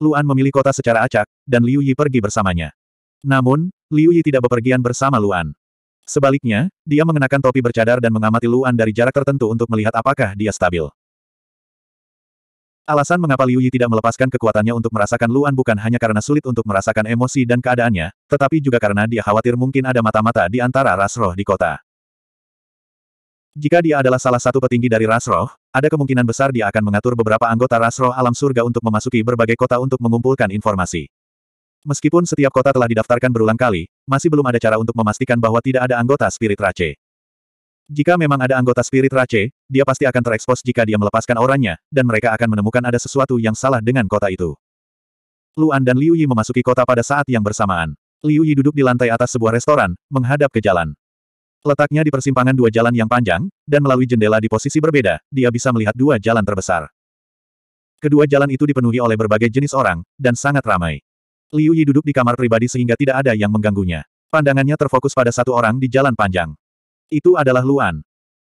Luan memilih kota secara acak, dan Liu Yi pergi bersamanya. Namun, Liu Yi tidak bepergian bersama Luan. Sebaliknya, dia mengenakan topi bercadar dan mengamati Luan dari jarak tertentu untuk melihat apakah dia stabil. Alasan mengapa Liu Yi tidak melepaskan kekuatannya untuk merasakan Luan bukan hanya karena sulit untuk merasakan emosi dan keadaannya, tetapi juga karena dia khawatir mungkin ada mata-mata di antara ras roh di kota. Jika dia adalah salah satu petinggi dari ras roh, ada kemungkinan besar dia akan mengatur beberapa anggota ras roh alam surga untuk memasuki berbagai kota untuk mengumpulkan informasi. Meskipun setiap kota telah didaftarkan berulang kali, masih belum ada cara untuk memastikan bahwa tidak ada anggota spirit race. Jika memang ada anggota spirit Rache, dia pasti akan terekspos jika dia melepaskan orangnya, dan mereka akan menemukan ada sesuatu yang salah dengan kota itu. Luan dan Liu Yi memasuki kota pada saat yang bersamaan. Liu Yi duduk di lantai atas sebuah restoran, menghadap ke jalan. Letaknya di persimpangan dua jalan yang panjang, dan melalui jendela di posisi berbeda, dia bisa melihat dua jalan terbesar. Kedua jalan itu dipenuhi oleh berbagai jenis orang, dan sangat ramai. Liu Yi duduk di kamar pribadi sehingga tidak ada yang mengganggunya. Pandangannya terfokus pada satu orang di jalan panjang. Itu adalah Luan.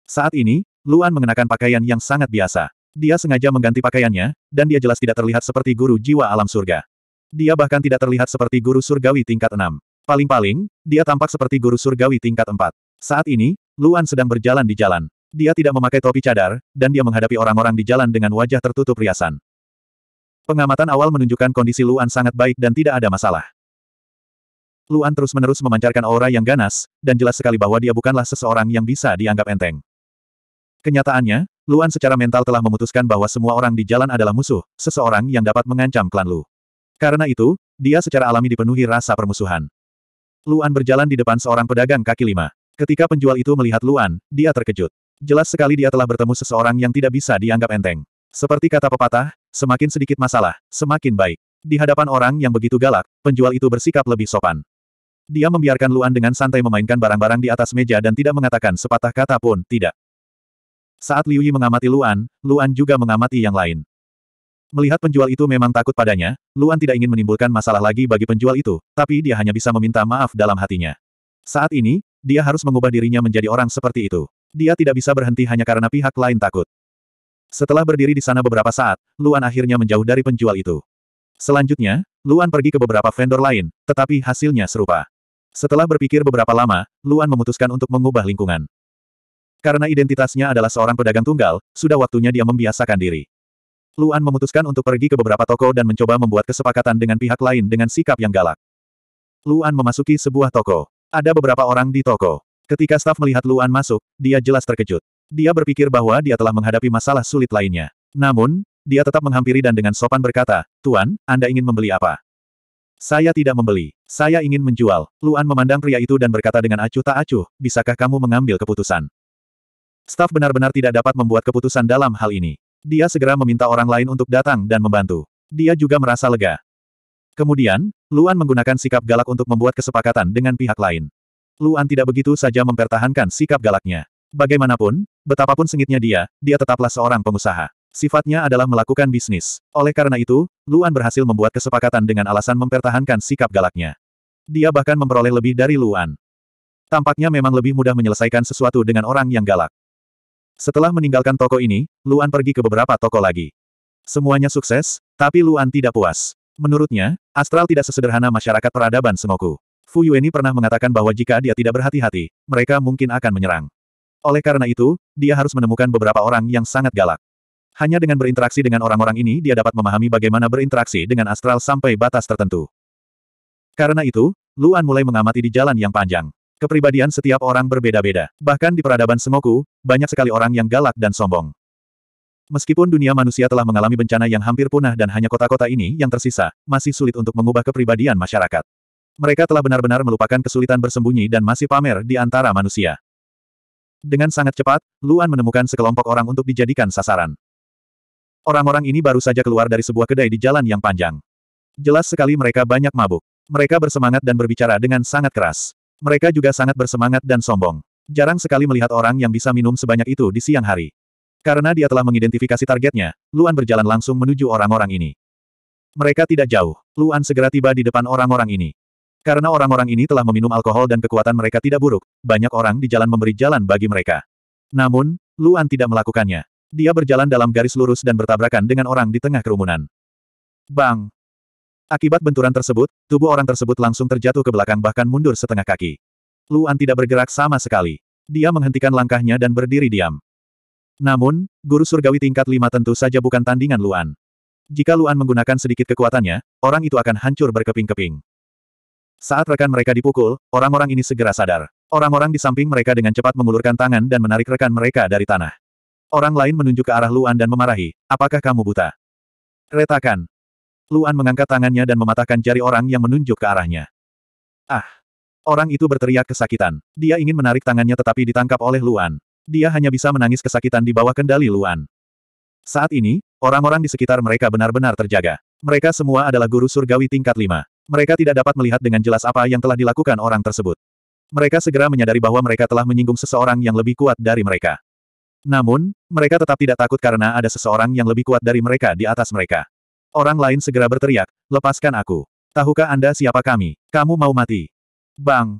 Saat ini, Luan mengenakan pakaian yang sangat biasa. Dia sengaja mengganti pakaiannya, dan dia jelas tidak terlihat seperti guru jiwa alam surga. Dia bahkan tidak terlihat seperti guru surgawi tingkat 6. Paling-paling, dia tampak seperti guru surgawi tingkat 4. Saat ini, Luan sedang berjalan di jalan. Dia tidak memakai topi cadar, dan dia menghadapi orang-orang di jalan dengan wajah tertutup riasan. Pengamatan awal menunjukkan kondisi Luan sangat baik dan tidak ada masalah. Luan terus-menerus memancarkan aura yang ganas, dan jelas sekali bahwa dia bukanlah seseorang yang bisa dianggap enteng. Kenyataannya, Luan secara mental telah memutuskan bahwa semua orang di jalan adalah musuh, seseorang yang dapat mengancam klan Lu. Karena itu, dia secara alami dipenuhi rasa permusuhan. Luan berjalan di depan seorang pedagang kaki lima. Ketika penjual itu melihat Luan, dia terkejut. Jelas sekali dia telah bertemu seseorang yang tidak bisa dianggap enteng. Seperti kata pepatah, semakin sedikit masalah, semakin baik. Di hadapan orang yang begitu galak, penjual itu bersikap lebih sopan. Dia membiarkan Luan dengan santai memainkan barang-barang di atas meja dan tidak mengatakan sepatah kata pun, tidak. Saat Liu Yi mengamati Luan, Luan juga mengamati yang lain. Melihat penjual itu memang takut padanya, Luan tidak ingin menimbulkan masalah lagi bagi penjual itu, tapi dia hanya bisa meminta maaf dalam hatinya. Saat ini, dia harus mengubah dirinya menjadi orang seperti itu. Dia tidak bisa berhenti hanya karena pihak lain takut. Setelah berdiri di sana beberapa saat, Luan akhirnya menjauh dari penjual itu. Selanjutnya, Luan pergi ke beberapa vendor lain, tetapi hasilnya serupa. Setelah berpikir beberapa lama, Luan memutuskan untuk mengubah lingkungan. Karena identitasnya adalah seorang pedagang tunggal, sudah waktunya dia membiasakan diri. Luan memutuskan untuk pergi ke beberapa toko dan mencoba membuat kesepakatan dengan pihak lain dengan sikap yang galak. Luan memasuki sebuah toko. Ada beberapa orang di toko. Ketika staf melihat Luan masuk, dia jelas terkejut. Dia berpikir bahwa dia telah menghadapi masalah sulit lainnya. Namun, dia tetap menghampiri dan dengan sopan berkata, Tuan, Anda ingin membeli apa? Saya tidak membeli. Saya ingin menjual. Luan memandang pria itu dan berkata dengan acuh tak acuh, bisakah kamu mengambil keputusan? Staf benar-benar tidak dapat membuat keputusan dalam hal ini. Dia segera meminta orang lain untuk datang dan membantu. Dia juga merasa lega. Kemudian, Luan menggunakan sikap galak untuk membuat kesepakatan dengan pihak lain. Luan tidak begitu saja mempertahankan sikap galaknya. Bagaimanapun, betapapun sengitnya dia, dia tetaplah seorang pengusaha. Sifatnya adalah melakukan bisnis. Oleh karena itu, Luan berhasil membuat kesepakatan dengan alasan mempertahankan sikap galaknya. Dia bahkan memperoleh lebih dari Luan. Tampaknya memang lebih mudah menyelesaikan sesuatu dengan orang yang galak. Setelah meninggalkan toko ini, Luan pergi ke beberapa toko lagi. Semuanya sukses, tapi Luan tidak puas. Menurutnya, Astral tidak sesederhana masyarakat peradaban semoku. Fu Yueni pernah mengatakan bahwa jika dia tidak berhati-hati, mereka mungkin akan menyerang. Oleh karena itu, dia harus menemukan beberapa orang yang sangat galak. Hanya dengan berinteraksi dengan orang-orang ini dia dapat memahami bagaimana berinteraksi dengan astral sampai batas tertentu. Karena itu, Luan mulai mengamati di jalan yang panjang. Kepribadian setiap orang berbeda-beda. Bahkan di peradaban semoku, banyak sekali orang yang galak dan sombong. Meskipun dunia manusia telah mengalami bencana yang hampir punah dan hanya kota-kota ini yang tersisa, masih sulit untuk mengubah kepribadian masyarakat. Mereka telah benar-benar melupakan kesulitan bersembunyi dan masih pamer di antara manusia. Dengan sangat cepat, Luan menemukan sekelompok orang untuk dijadikan sasaran. Orang-orang ini baru saja keluar dari sebuah kedai di jalan yang panjang. Jelas sekali mereka banyak mabuk. Mereka bersemangat dan berbicara dengan sangat keras. Mereka juga sangat bersemangat dan sombong. Jarang sekali melihat orang yang bisa minum sebanyak itu di siang hari. Karena dia telah mengidentifikasi targetnya, Luan berjalan langsung menuju orang-orang ini. Mereka tidak jauh. Luan segera tiba di depan orang-orang ini. Karena orang-orang ini telah meminum alkohol dan kekuatan mereka tidak buruk, banyak orang di jalan memberi jalan bagi mereka. Namun, Luan tidak melakukannya. Dia berjalan dalam garis lurus dan bertabrakan dengan orang di tengah kerumunan. Bang! Akibat benturan tersebut, tubuh orang tersebut langsung terjatuh ke belakang bahkan mundur setengah kaki. Luan tidak bergerak sama sekali. Dia menghentikan langkahnya dan berdiri diam. Namun, guru surgawi tingkat lima tentu saja bukan tandingan Luan. Jika Luan menggunakan sedikit kekuatannya, orang itu akan hancur berkeping-keping. Saat rekan mereka dipukul, orang-orang ini segera sadar. Orang-orang di samping mereka dengan cepat mengulurkan tangan dan menarik rekan mereka dari tanah. Orang lain menunjuk ke arah Luan dan memarahi, apakah kamu buta? Retakan. Luan mengangkat tangannya dan mematahkan jari orang yang menunjuk ke arahnya. Ah! Orang itu berteriak kesakitan. Dia ingin menarik tangannya tetapi ditangkap oleh Luan. Dia hanya bisa menangis kesakitan di bawah kendali Luan. Saat ini, orang-orang di sekitar mereka benar-benar terjaga. Mereka semua adalah guru surgawi tingkat lima. Mereka tidak dapat melihat dengan jelas apa yang telah dilakukan orang tersebut. Mereka segera menyadari bahwa mereka telah menyinggung seseorang yang lebih kuat dari mereka. Namun, mereka tetap tidak takut karena ada seseorang yang lebih kuat dari mereka di atas mereka. Orang lain segera berteriak, lepaskan aku. Tahukah Anda siapa kami? Kamu mau mati. Bang!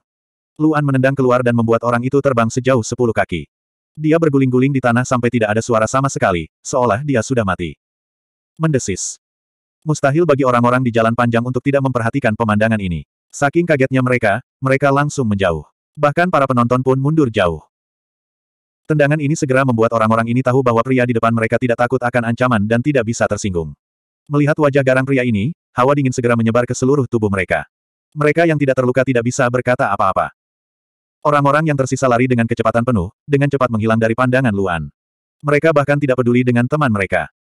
Luan menendang keluar dan membuat orang itu terbang sejauh sepuluh kaki. Dia berguling-guling di tanah sampai tidak ada suara sama sekali, seolah dia sudah mati. Mendesis. Mustahil bagi orang-orang di jalan panjang untuk tidak memperhatikan pemandangan ini. Saking kagetnya mereka, mereka langsung menjauh. Bahkan para penonton pun mundur jauh. Tendangan ini segera membuat orang-orang ini tahu bahwa pria di depan mereka tidak takut akan ancaman dan tidak bisa tersinggung. Melihat wajah garang pria ini, hawa dingin segera menyebar ke seluruh tubuh mereka. Mereka yang tidak terluka tidak bisa berkata apa-apa. Orang-orang yang tersisa lari dengan kecepatan penuh, dengan cepat menghilang dari pandangan Luan. Mereka bahkan tidak peduli dengan teman mereka.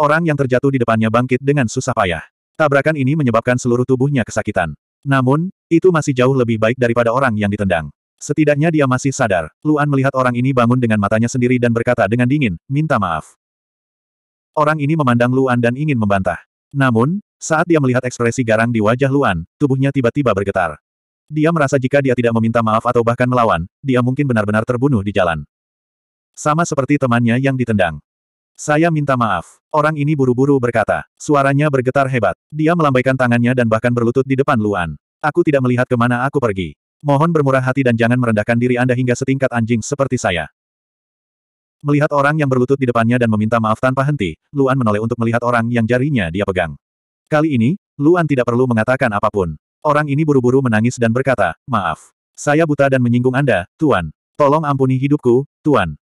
Orang yang terjatuh di depannya bangkit dengan susah payah. Tabrakan ini menyebabkan seluruh tubuhnya kesakitan. Namun, itu masih jauh lebih baik daripada orang yang ditendang. Setidaknya dia masih sadar. Luan melihat orang ini bangun dengan matanya sendiri dan berkata dengan dingin, minta maaf. Orang ini memandang Luan dan ingin membantah. Namun, saat dia melihat ekspresi garang di wajah Luan, tubuhnya tiba-tiba bergetar. Dia merasa jika dia tidak meminta maaf atau bahkan melawan, dia mungkin benar-benar terbunuh di jalan. Sama seperti temannya yang ditendang. Saya minta maaf. Orang ini buru-buru berkata. Suaranya bergetar hebat. Dia melambaikan tangannya dan bahkan berlutut di depan Luan. Aku tidak melihat kemana aku pergi. Mohon bermurah hati dan jangan merendahkan diri Anda hingga setingkat anjing seperti saya. Melihat orang yang berlutut di depannya dan meminta maaf tanpa henti, Luan menoleh untuk melihat orang yang jarinya dia pegang. Kali ini, Luan tidak perlu mengatakan apapun. Orang ini buru-buru menangis dan berkata, maaf. Saya buta dan menyinggung Anda, Tuan. Tolong ampuni hidupku, Tuan.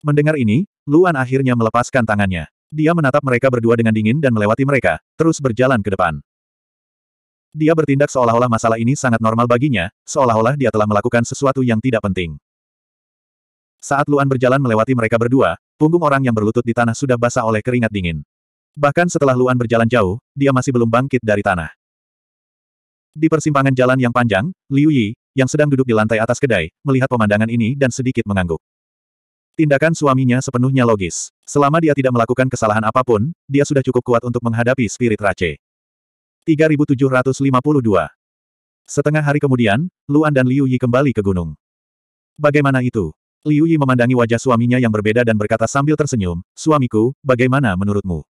Mendengar ini, Luan akhirnya melepaskan tangannya. Dia menatap mereka berdua dengan dingin dan melewati mereka, terus berjalan ke depan. Dia bertindak seolah-olah masalah ini sangat normal baginya, seolah-olah dia telah melakukan sesuatu yang tidak penting. Saat Luan berjalan melewati mereka berdua, punggung orang yang berlutut di tanah sudah basah oleh keringat dingin. Bahkan setelah Luan berjalan jauh, dia masih belum bangkit dari tanah. Di persimpangan jalan yang panjang, Liu Yi, yang sedang duduk di lantai atas kedai, melihat pemandangan ini dan sedikit mengangguk. Tindakan suaminya sepenuhnya logis. Selama dia tidak melakukan kesalahan apapun, dia sudah cukup kuat untuk menghadapi spirit race. 3752. Setengah hari kemudian, Luan dan Liu Yi kembali ke gunung. Bagaimana itu? Liu Yi memandangi wajah suaminya yang berbeda dan berkata sambil tersenyum, Suamiku, bagaimana menurutmu?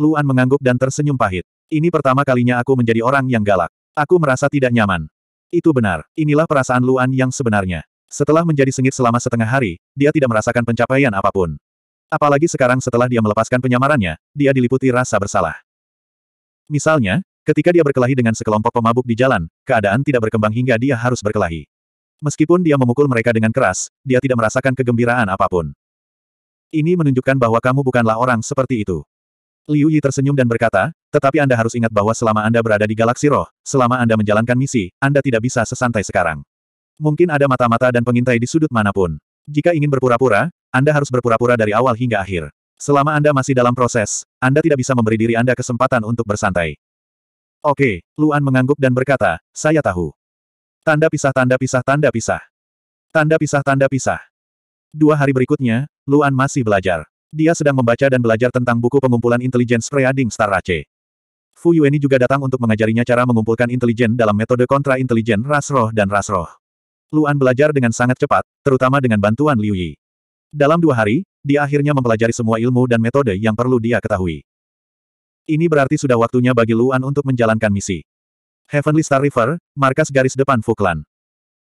Luan mengangguk dan tersenyum pahit. Ini pertama kalinya aku menjadi orang yang galak. Aku merasa tidak nyaman. Itu benar, inilah perasaan Luan yang sebenarnya. Setelah menjadi sengit selama setengah hari, dia tidak merasakan pencapaian apapun. Apalagi sekarang setelah dia melepaskan penyamarannya, dia diliputi rasa bersalah. Misalnya, ketika dia berkelahi dengan sekelompok pemabuk di jalan, keadaan tidak berkembang hingga dia harus berkelahi. Meskipun dia memukul mereka dengan keras, dia tidak merasakan kegembiraan apapun. Ini menunjukkan bahwa kamu bukanlah orang seperti itu. Liu Yi tersenyum dan berkata, tetapi Anda harus ingat bahwa selama Anda berada di galaksi roh, selama Anda menjalankan misi, Anda tidak bisa sesantai sekarang. Mungkin ada mata-mata dan pengintai di sudut manapun. Jika ingin berpura-pura, Anda harus berpura-pura dari awal hingga akhir. Selama Anda masih dalam proses, Anda tidak bisa memberi diri Anda kesempatan untuk bersantai. Oke, Luan mengangguk dan berkata, saya tahu. Tanda pisah tanda pisah tanda pisah. Tanda pisah tanda pisah. Dua hari berikutnya, Luan masih belajar. Dia sedang membaca dan belajar tentang buku pengumpulan intelijen Spreading Star Race. Fu Yueni juga datang untuk mengajarinya cara mengumpulkan intelijen dalam metode kontra-intelijen ras roh dan ras roh. Luan belajar dengan sangat cepat, terutama dengan bantuan Liu Yi. Dalam dua hari, dia akhirnya mempelajari semua ilmu dan metode yang perlu dia ketahui. Ini berarti sudah waktunya bagi Luan untuk menjalankan misi. Heavenly Star River, markas garis depan Fuklan.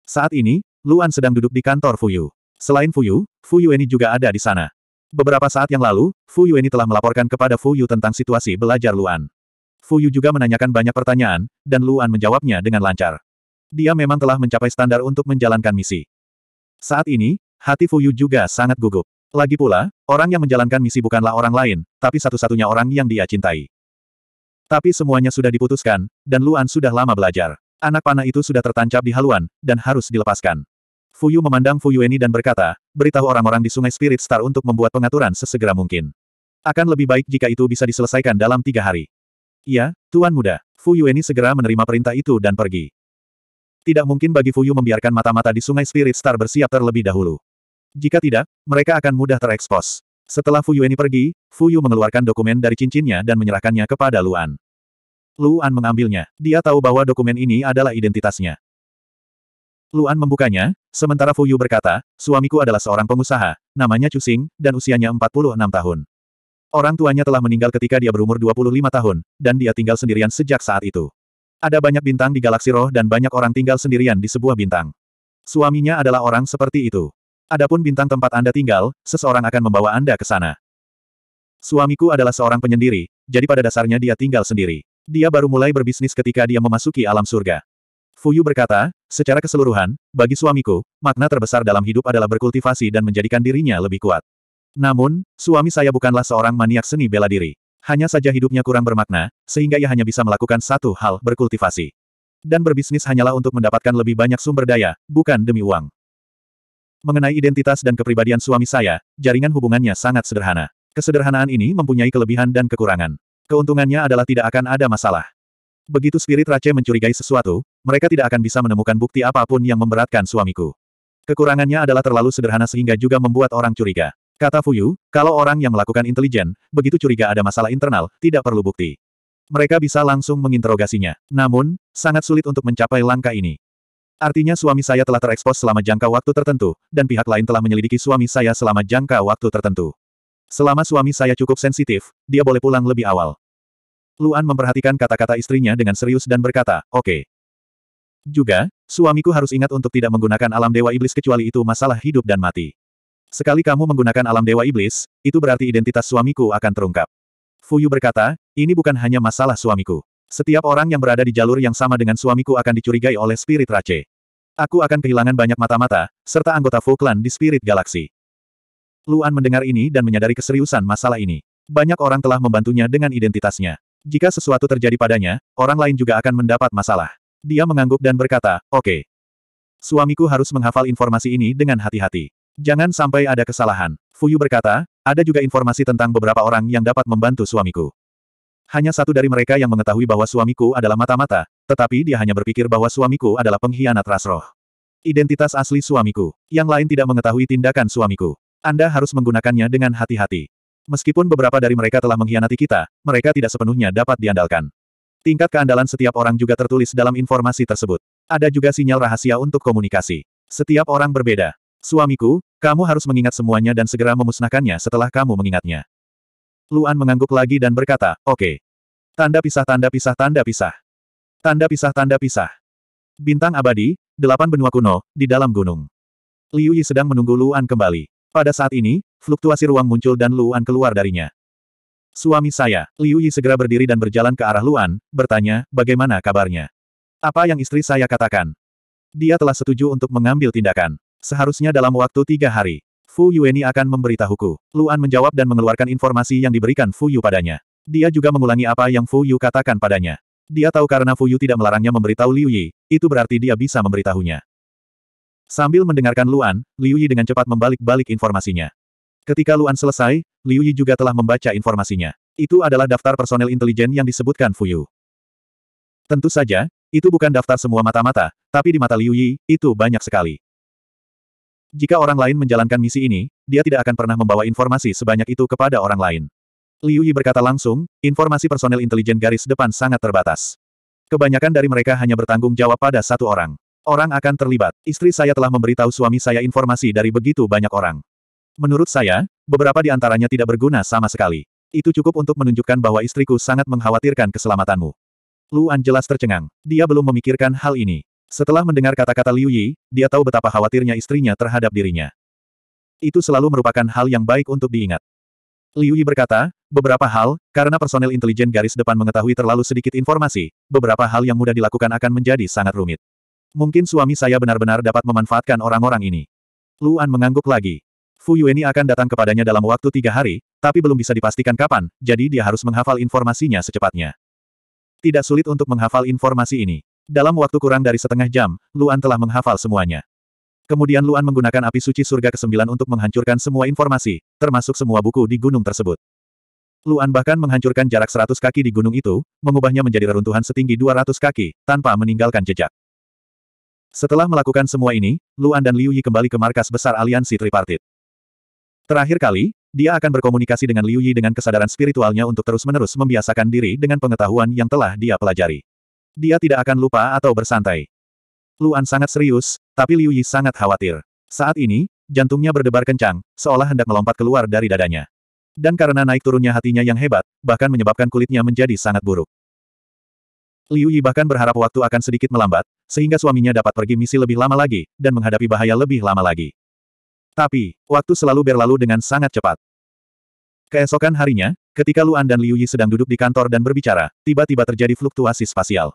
Saat ini, Luan sedang duduk di kantor Fuyu. Selain Fuyu, Fuyu ini juga ada di sana. Beberapa saat yang lalu, Fuyu ini telah melaporkan kepada Fuyu tentang situasi belajar Luan. Fuyu juga menanyakan banyak pertanyaan, dan Luan menjawabnya dengan lancar. Dia memang telah mencapai standar untuk menjalankan misi. Saat ini, hati Fuyu juga sangat gugup. Lagi pula, orang yang menjalankan misi bukanlah orang lain, tapi satu-satunya orang yang dia cintai. Tapi semuanya sudah diputuskan, dan Luan sudah lama belajar. Anak panah itu sudah tertancap di haluan, dan harus dilepaskan. Fuyu memandang Fuyueni dan berkata, beritahu orang-orang di Sungai Spirit Star untuk membuat pengaturan sesegera mungkin. Akan lebih baik jika itu bisa diselesaikan dalam tiga hari. Ya, Tuan Muda. Fuyueni segera menerima perintah itu dan pergi. Tidak mungkin bagi Fuyu membiarkan mata-mata di Sungai Spirit Star bersiap terlebih dahulu. Jika tidak, mereka akan mudah terekspos. Setelah Fu Yueni pergi, Fu Yu mengeluarkan dokumen dari cincinnya dan menyerahkannya kepada Luan. Luan mengambilnya. Dia tahu bahwa dokumen ini adalah identitasnya. Luan membukanya, sementara Fu Yu berkata, suamiku adalah seorang pengusaha, namanya Chu Xing, dan usianya 46 tahun. Orang tuanya telah meninggal ketika dia berumur 25 tahun, dan dia tinggal sendirian sejak saat itu. Ada banyak bintang di galaksi roh dan banyak orang tinggal sendirian di sebuah bintang. Suaminya adalah orang seperti itu. Adapun bintang tempat Anda tinggal, seseorang akan membawa Anda ke sana. Suamiku adalah seorang penyendiri, jadi pada dasarnya dia tinggal sendiri. Dia baru mulai berbisnis ketika dia memasuki alam surga. Fuyu berkata, secara keseluruhan, bagi suamiku, makna terbesar dalam hidup adalah berkultivasi dan menjadikan dirinya lebih kuat. Namun, suami saya bukanlah seorang maniak seni bela diri. Hanya saja hidupnya kurang bermakna, sehingga ia hanya bisa melakukan satu hal, berkultivasi dan berbisnis hanyalah untuk mendapatkan lebih banyak sumber daya, bukan demi uang. Mengenai identitas dan kepribadian suami saya, jaringan hubungannya sangat sederhana. Kesederhanaan ini mempunyai kelebihan dan kekurangan. Keuntungannya adalah tidak akan ada masalah. Begitu spirit Rache mencurigai sesuatu, mereka tidak akan bisa menemukan bukti apapun yang memberatkan suamiku. Kekurangannya adalah terlalu sederhana sehingga juga membuat orang curiga. Kata Fuyu, kalau orang yang melakukan intelijen, begitu curiga ada masalah internal, tidak perlu bukti. Mereka bisa langsung menginterogasinya. Namun, sangat sulit untuk mencapai langkah ini. Artinya suami saya telah terekspos selama jangka waktu tertentu, dan pihak lain telah menyelidiki suami saya selama jangka waktu tertentu. Selama suami saya cukup sensitif, dia boleh pulang lebih awal. Luan memperhatikan kata-kata istrinya dengan serius dan berkata, oke. Okay. Juga, suamiku harus ingat untuk tidak menggunakan alam dewa iblis kecuali itu masalah hidup dan mati. Sekali kamu menggunakan alam dewa iblis, itu berarti identitas suamiku akan terungkap. Fuyu berkata, ini bukan hanya masalah suamiku. Setiap orang yang berada di jalur yang sama dengan suamiku akan dicurigai oleh spirit race. Aku akan kehilangan banyak mata-mata, serta anggota full di spirit galaksi. Luan mendengar ini dan menyadari keseriusan masalah ini. Banyak orang telah membantunya dengan identitasnya. Jika sesuatu terjadi padanya, orang lain juga akan mendapat masalah. Dia mengangguk dan berkata, oke. Okay. Suamiku harus menghafal informasi ini dengan hati-hati. Jangan sampai ada kesalahan. Fuyu berkata, ada juga informasi tentang beberapa orang yang dapat membantu suamiku. Hanya satu dari mereka yang mengetahui bahwa suamiku adalah mata-mata, tetapi dia hanya berpikir bahwa suamiku adalah pengkhianat rasroh. Identitas asli suamiku. Yang lain tidak mengetahui tindakan suamiku. Anda harus menggunakannya dengan hati-hati. Meskipun beberapa dari mereka telah mengkhianati kita, mereka tidak sepenuhnya dapat diandalkan. Tingkat keandalan setiap orang juga tertulis dalam informasi tersebut. Ada juga sinyal rahasia untuk komunikasi. Setiap orang berbeda. Suamiku, kamu harus mengingat semuanya dan segera memusnahkannya setelah kamu mengingatnya. Luan mengangguk lagi dan berkata, oke. Okay. Tanda pisah tanda pisah tanda pisah. Tanda pisah tanda pisah. Bintang abadi, delapan benua kuno, di dalam gunung. Liu Yi sedang menunggu Luan kembali. Pada saat ini, fluktuasi ruang muncul dan Luan keluar darinya. Suami saya, Liu Yi segera berdiri dan berjalan ke arah Luan, bertanya, bagaimana kabarnya? Apa yang istri saya katakan? Dia telah setuju untuk mengambil tindakan. Seharusnya dalam waktu tiga hari. Fu Yueni akan memberitahuku. Luan menjawab dan mengeluarkan informasi yang diberikan Fu Yu padanya. Dia juga mengulangi apa yang Fu Yu katakan padanya. Dia tahu karena Fu Yu tidak melarangnya memberitahu Liu Yi, itu berarti dia bisa memberitahunya. Sambil mendengarkan Luan, Liu Yi dengan cepat membalik-balik informasinya. Ketika Luan selesai, Liu Yi juga telah membaca informasinya. Itu adalah daftar personel intelijen yang disebutkan Fu Yu. Tentu saja, itu bukan daftar semua mata-mata, tapi di mata Liu Yi, itu banyak sekali. Jika orang lain menjalankan misi ini, dia tidak akan pernah membawa informasi sebanyak itu kepada orang lain. Liu Yi berkata langsung, informasi personel intelijen garis depan sangat terbatas. Kebanyakan dari mereka hanya bertanggung jawab pada satu orang. Orang akan terlibat. Istri saya telah memberitahu suami saya informasi dari begitu banyak orang. Menurut saya, beberapa di antaranya tidak berguna sama sekali. Itu cukup untuk menunjukkan bahwa istriku sangat mengkhawatirkan keselamatanmu. Luan jelas tercengang. Dia belum memikirkan hal ini. Setelah mendengar kata-kata Liu Yi, dia tahu betapa khawatirnya istrinya terhadap dirinya. Itu selalu merupakan hal yang baik untuk diingat. Liu Yi berkata, beberapa hal, karena personel intelijen garis depan mengetahui terlalu sedikit informasi, beberapa hal yang mudah dilakukan akan menjadi sangat rumit. Mungkin suami saya benar-benar dapat memanfaatkan orang-orang ini. Luan mengangguk lagi. Fu Yueni akan datang kepadanya dalam waktu tiga hari, tapi belum bisa dipastikan kapan, jadi dia harus menghafal informasinya secepatnya. Tidak sulit untuk menghafal informasi ini. Dalam waktu kurang dari setengah jam, Luan telah menghafal semuanya. Kemudian Luan menggunakan api suci surga ke-9 untuk menghancurkan semua informasi, termasuk semua buku di gunung tersebut. Luan bahkan menghancurkan jarak 100 kaki di gunung itu, mengubahnya menjadi reruntuhan setinggi 200 kaki, tanpa meninggalkan jejak. Setelah melakukan semua ini, Luan dan Liu Yi kembali ke markas besar aliansi tripartit. Terakhir kali, dia akan berkomunikasi dengan Liu Yi dengan kesadaran spiritualnya untuk terus-menerus membiasakan diri dengan pengetahuan yang telah dia pelajari. Dia tidak akan lupa atau bersantai. Luan sangat serius, tapi Liu Yi sangat khawatir. Saat ini, jantungnya berdebar kencang, seolah hendak melompat keluar dari dadanya. Dan karena naik turunnya hatinya yang hebat, bahkan menyebabkan kulitnya menjadi sangat buruk. Liu Yi bahkan berharap waktu akan sedikit melambat, sehingga suaminya dapat pergi misi lebih lama lagi, dan menghadapi bahaya lebih lama lagi. Tapi, waktu selalu berlalu dengan sangat cepat. Keesokan harinya, ketika Luan dan Liu Yi sedang duduk di kantor dan berbicara, tiba-tiba terjadi fluktuasi spasial.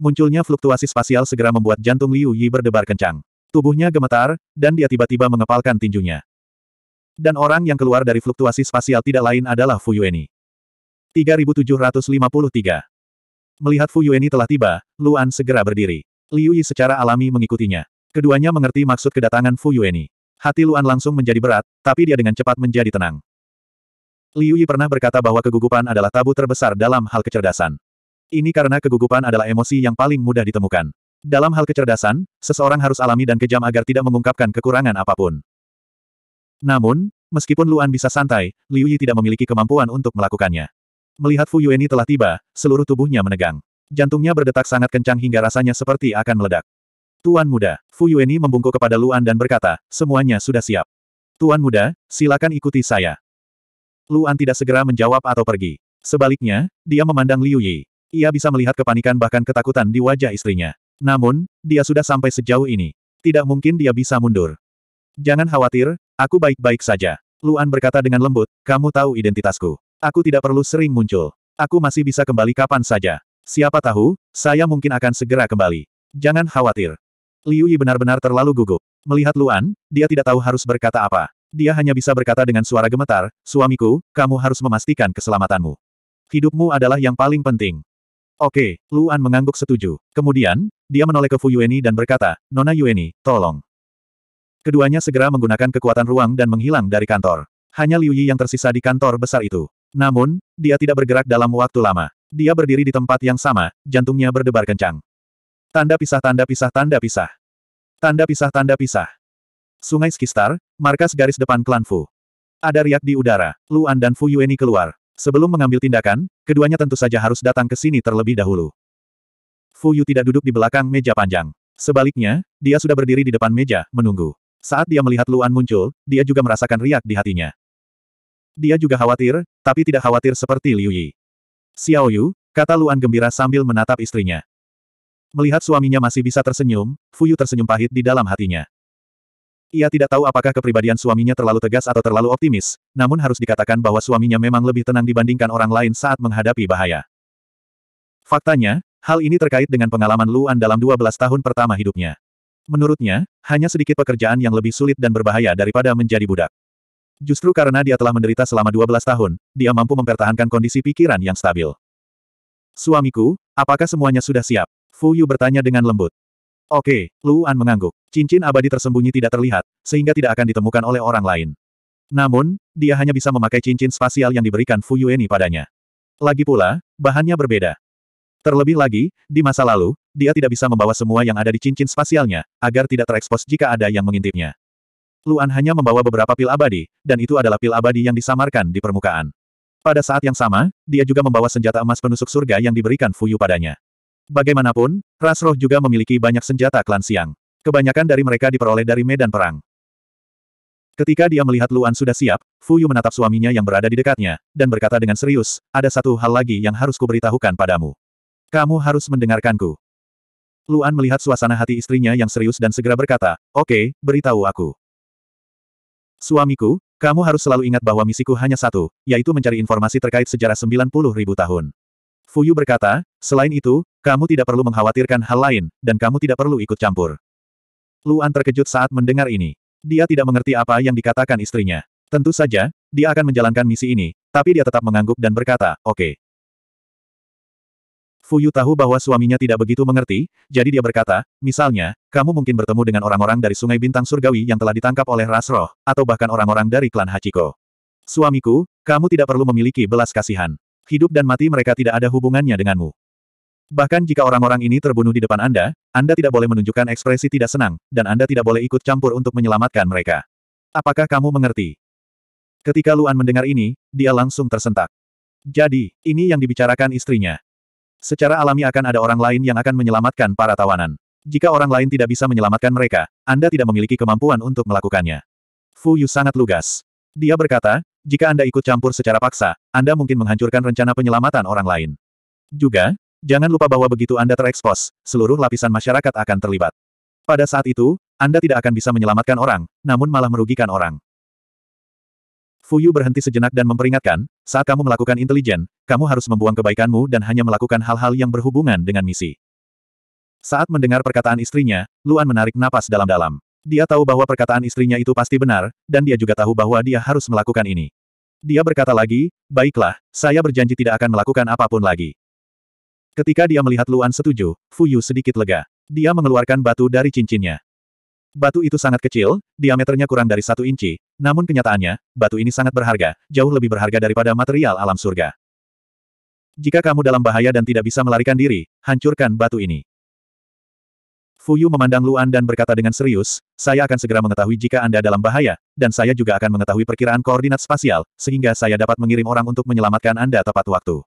Munculnya fluktuasi spasial segera membuat jantung Liu Yi berdebar kencang. Tubuhnya gemetar, dan dia tiba-tiba mengepalkan tinjunya. Dan orang yang keluar dari fluktuasi spasial tidak lain adalah Fu Yueni. 3753 Melihat Fu Yueni telah tiba, Luan segera berdiri. Liu Yi secara alami mengikutinya. Keduanya mengerti maksud kedatangan Fu Yueni. Hati Luan langsung menjadi berat, tapi dia dengan cepat menjadi tenang. Liu Yi pernah berkata bahwa kegugupan adalah tabu terbesar dalam hal kecerdasan. Ini karena kegugupan adalah emosi yang paling mudah ditemukan. Dalam hal kecerdasan, seseorang harus alami dan kejam agar tidak mengungkapkan kekurangan apapun. Namun, meskipun Luan bisa santai, Liu Yi tidak memiliki kemampuan untuk melakukannya. Melihat Fu Yueni telah tiba, seluruh tubuhnya menegang. Jantungnya berdetak sangat kencang hingga rasanya seperti akan meledak. Tuan muda, Fu Yueni membungkuk kepada Luan dan berkata, semuanya sudah siap. Tuan muda, silakan ikuti saya. Luan tidak segera menjawab atau pergi. Sebaliknya, dia memandang Liu Yi. Ia bisa melihat kepanikan bahkan ketakutan di wajah istrinya. Namun, dia sudah sampai sejauh ini. Tidak mungkin dia bisa mundur. Jangan khawatir, aku baik-baik saja. Luan berkata dengan lembut, kamu tahu identitasku. Aku tidak perlu sering muncul. Aku masih bisa kembali kapan saja. Siapa tahu, saya mungkin akan segera kembali. Jangan khawatir. Liu Yi benar-benar terlalu gugup. Melihat Luan, dia tidak tahu harus berkata apa. Dia hanya bisa berkata dengan suara gemetar, suamiku, kamu harus memastikan keselamatanmu. Hidupmu adalah yang paling penting. Oke, Luan mengangguk setuju. Kemudian, dia menoleh ke Fu Yueni dan berkata, Nona Yueni, tolong. Keduanya segera menggunakan kekuatan ruang dan menghilang dari kantor. Hanya Liu Yi yang tersisa di kantor besar itu. Namun, dia tidak bergerak dalam waktu lama. Dia berdiri di tempat yang sama, jantungnya berdebar kencang. Tanda pisah tanda pisah tanda pisah. Tanda pisah tanda pisah. Sungai Skistar, markas garis depan klan Fu. Ada riak di udara, Luan dan Fu Yueni keluar. Sebelum mengambil tindakan, keduanya tentu saja harus datang ke sini terlebih dahulu. Fu Yu tidak duduk di belakang meja panjang. Sebaliknya, dia sudah berdiri di depan meja, menunggu. Saat dia melihat Luan muncul, dia juga merasakan riak di hatinya. Dia juga khawatir, tapi tidak khawatir seperti Liu Yi. Xiao Yu, kata Luan gembira sambil menatap istrinya. Melihat suaminya masih bisa tersenyum, Fu Yu tersenyum pahit di dalam hatinya. Ia tidak tahu apakah kepribadian suaminya terlalu tegas atau terlalu optimis, namun harus dikatakan bahwa suaminya memang lebih tenang dibandingkan orang lain saat menghadapi bahaya. Faktanya, hal ini terkait dengan pengalaman Luan dalam 12 tahun pertama hidupnya. Menurutnya, hanya sedikit pekerjaan yang lebih sulit dan berbahaya daripada menjadi budak. Justru karena dia telah menderita selama 12 tahun, dia mampu mempertahankan kondisi pikiran yang stabil. Suamiku, apakah semuanya sudah siap? Fu Yu bertanya dengan lembut. Oke, Luan mengangguk. Cincin abadi tersembunyi tidak terlihat, sehingga tidak akan ditemukan oleh orang lain. Namun, dia hanya bisa memakai cincin spasial yang diberikan Fu Yueni padanya. Lagi pula, bahannya berbeda. Terlebih lagi, di masa lalu, dia tidak bisa membawa semua yang ada di cincin spasialnya, agar tidak terekspos jika ada yang mengintipnya. Luan hanya membawa beberapa pil abadi, dan itu adalah pil abadi yang disamarkan di permukaan. Pada saat yang sama, dia juga membawa senjata emas penusuk surga yang diberikan Fuyu padanya. Bagaimanapun, ras roh juga memiliki banyak senjata klan siang. Kebanyakan dari mereka diperoleh dari medan perang. Ketika dia melihat Luan sudah siap, Fu Yu menatap suaminya yang berada di dekatnya, dan berkata dengan serius, ada satu hal lagi yang harus kuberitahukan padamu. Kamu harus mendengarkanku. Luan melihat suasana hati istrinya yang serius dan segera berkata, oke, okay, beritahu aku. Suamiku, kamu harus selalu ingat bahwa misiku hanya satu, yaitu mencari informasi terkait sejarah 90 ribu tahun. Fuyu berkata, selain itu, kamu tidak perlu mengkhawatirkan hal lain, dan kamu tidak perlu ikut campur. Luan terkejut saat mendengar ini. Dia tidak mengerti apa yang dikatakan istrinya. Tentu saja, dia akan menjalankan misi ini, tapi dia tetap mengangguk dan berkata, oke. Okay. Fuyu tahu bahwa suaminya tidak begitu mengerti, jadi dia berkata, misalnya, kamu mungkin bertemu dengan orang-orang dari Sungai Bintang Surgawi yang telah ditangkap oleh Rasroh, atau bahkan orang-orang dari klan Hachiko. Suamiku, kamu tidak perlu memiliki belas kasihan hidup dan mati mereka tidak ada hubungannya denganmu. Bahkan jika orang-orang ini terbunuh di depan Anda, Anda tidak boleh menunjukkan ekspresi tidak senang, dan Anda tidak boleh ikut campur untuk menyelamatkan mereka. Apakah kamu mengerti? Ketika Luan mendengar ini, dia langsung tersentak. Jadi, ini yang dibicarakan istrinya. Secara alami akan ada orang lain yang akan menyelamatkan para tawanan. Jika orang lain tidak bisa menyelamatkan mereka, Anda tidak memiliki kemampuan untuk melakukannya. Fu Yu sangat lugas. Dia berkata, jika Anda ikut campur secara paksa, Anda mungkin menghancurkan rencana penyelamatan orang lain. Juga, jangan lupa bahwa begitu Anda terekspos, seluruh lapisan masyarakat akan terlibat. Pada saat itu, Anda tidak akan bisa menyelamatkan orang, namun malah merugikan orang. Fuyu berhenti sejenak dan memperingatkan, saat kamu melakukan intelijen, kamu harus membuang kebaikanmu dan hanya melakukan hal-hal yang berhubungan dengan misi. Saat mendengar perkataan istrinya, Luan menarik napas dalam-dalam. Dia tahu bahwa perkataan istrinya itu pasti benar, dan dia juga tahu bahwa dia harus melakukan ini. Dia berkata lagi, baiklah, saya berjanji tidak akan melakukan apapun lagi. Ketika dia melihat Luan setuju, Fu Yu sedikit lega. Dia mengeluarkan batu dari cincinnya. Batu itu sangat kecil, diameternya kurang dari satu inci, namun kenyataannya, batu ini sangat berharga, jauh lebih berharga daripada material alam surga. Jika kamu dalam bahaya dan tidak bisa melarikan diri, hancurkan batu ini. Fuyu memandang Luan dan berkata dengan serius, saya akan segera mengetahui jika Anda dalam bahaya, dan saya juga akan mengetahui perkiraan koordinat spasial, sehingga saya dapat mengirim orang untuk menyelamatkan Anda tepat waktu.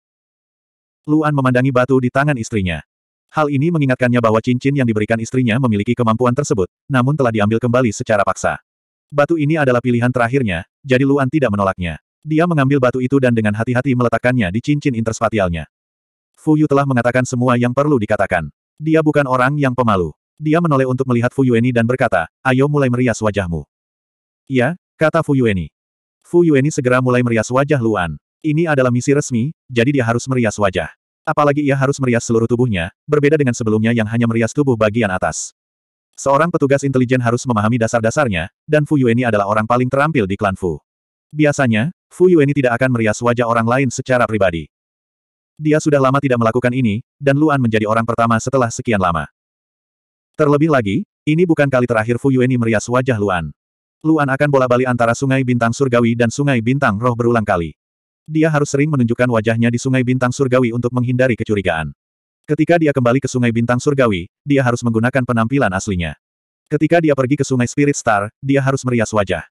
Luan memandangi batu di tangan istrinya. Hal ini mengingatkannya bahwa cincin yang diberikan istrinya memiliki kemampuan tersebut, namun telah diambil kembali secara paksa. Batu ini adalah pilihan terakhirnya, jadi Luan tidak menolaknya. Dia mengambil batu itu dan dengan hati-hati meletakkannya di cincin interspatialnya. Fuyu telah mengatakan semua yang perlu dikatakan. Dia bukan orang yang pemalu. Dia menoleh untuk melihat Fu Yueni dan berkata, ayo mulai merias wajahmu. Ya, kata Fu Yueni. Fu Yueni segera mulai merias wajah Luan. Ini adalah misi resmi, jadi dia harus merias wajah. Apalagi ia harus merias seluruh tubuhnya, berbeda dengan sebelumnya yang hanya merias tubuh bagian atas. Seorang petugas intelijen harus memahami dasar-dasarnya, dan Fu Yueni adalah orang paling terampil di klan Fu. Biasanya, Fu Yueni tidak akan merias wajah orang lain secara pribadi. Dia sudah lama tidak melakukan ini, dan Luan menjadi orang pertama setelah sekian lama. Terlebih lagi, ini bukan kali terakhir Fu Yueni merias wajah Luan. Luan akan bola-bali antara Sungai Bintang Surgawi dan Sungai Bintang Roh berulang kali. Dia harus sering menunjukkan wajahnya di Sungai Bintang Surgawi untuk menghindari kecurigaan. Ketika dia kembali ke Sungai Bintang Surgawi, dia harus menggunakan penampilan aslinya. Ketika dia pergi ke Sungai Spirit Star, dia harus merias wajah.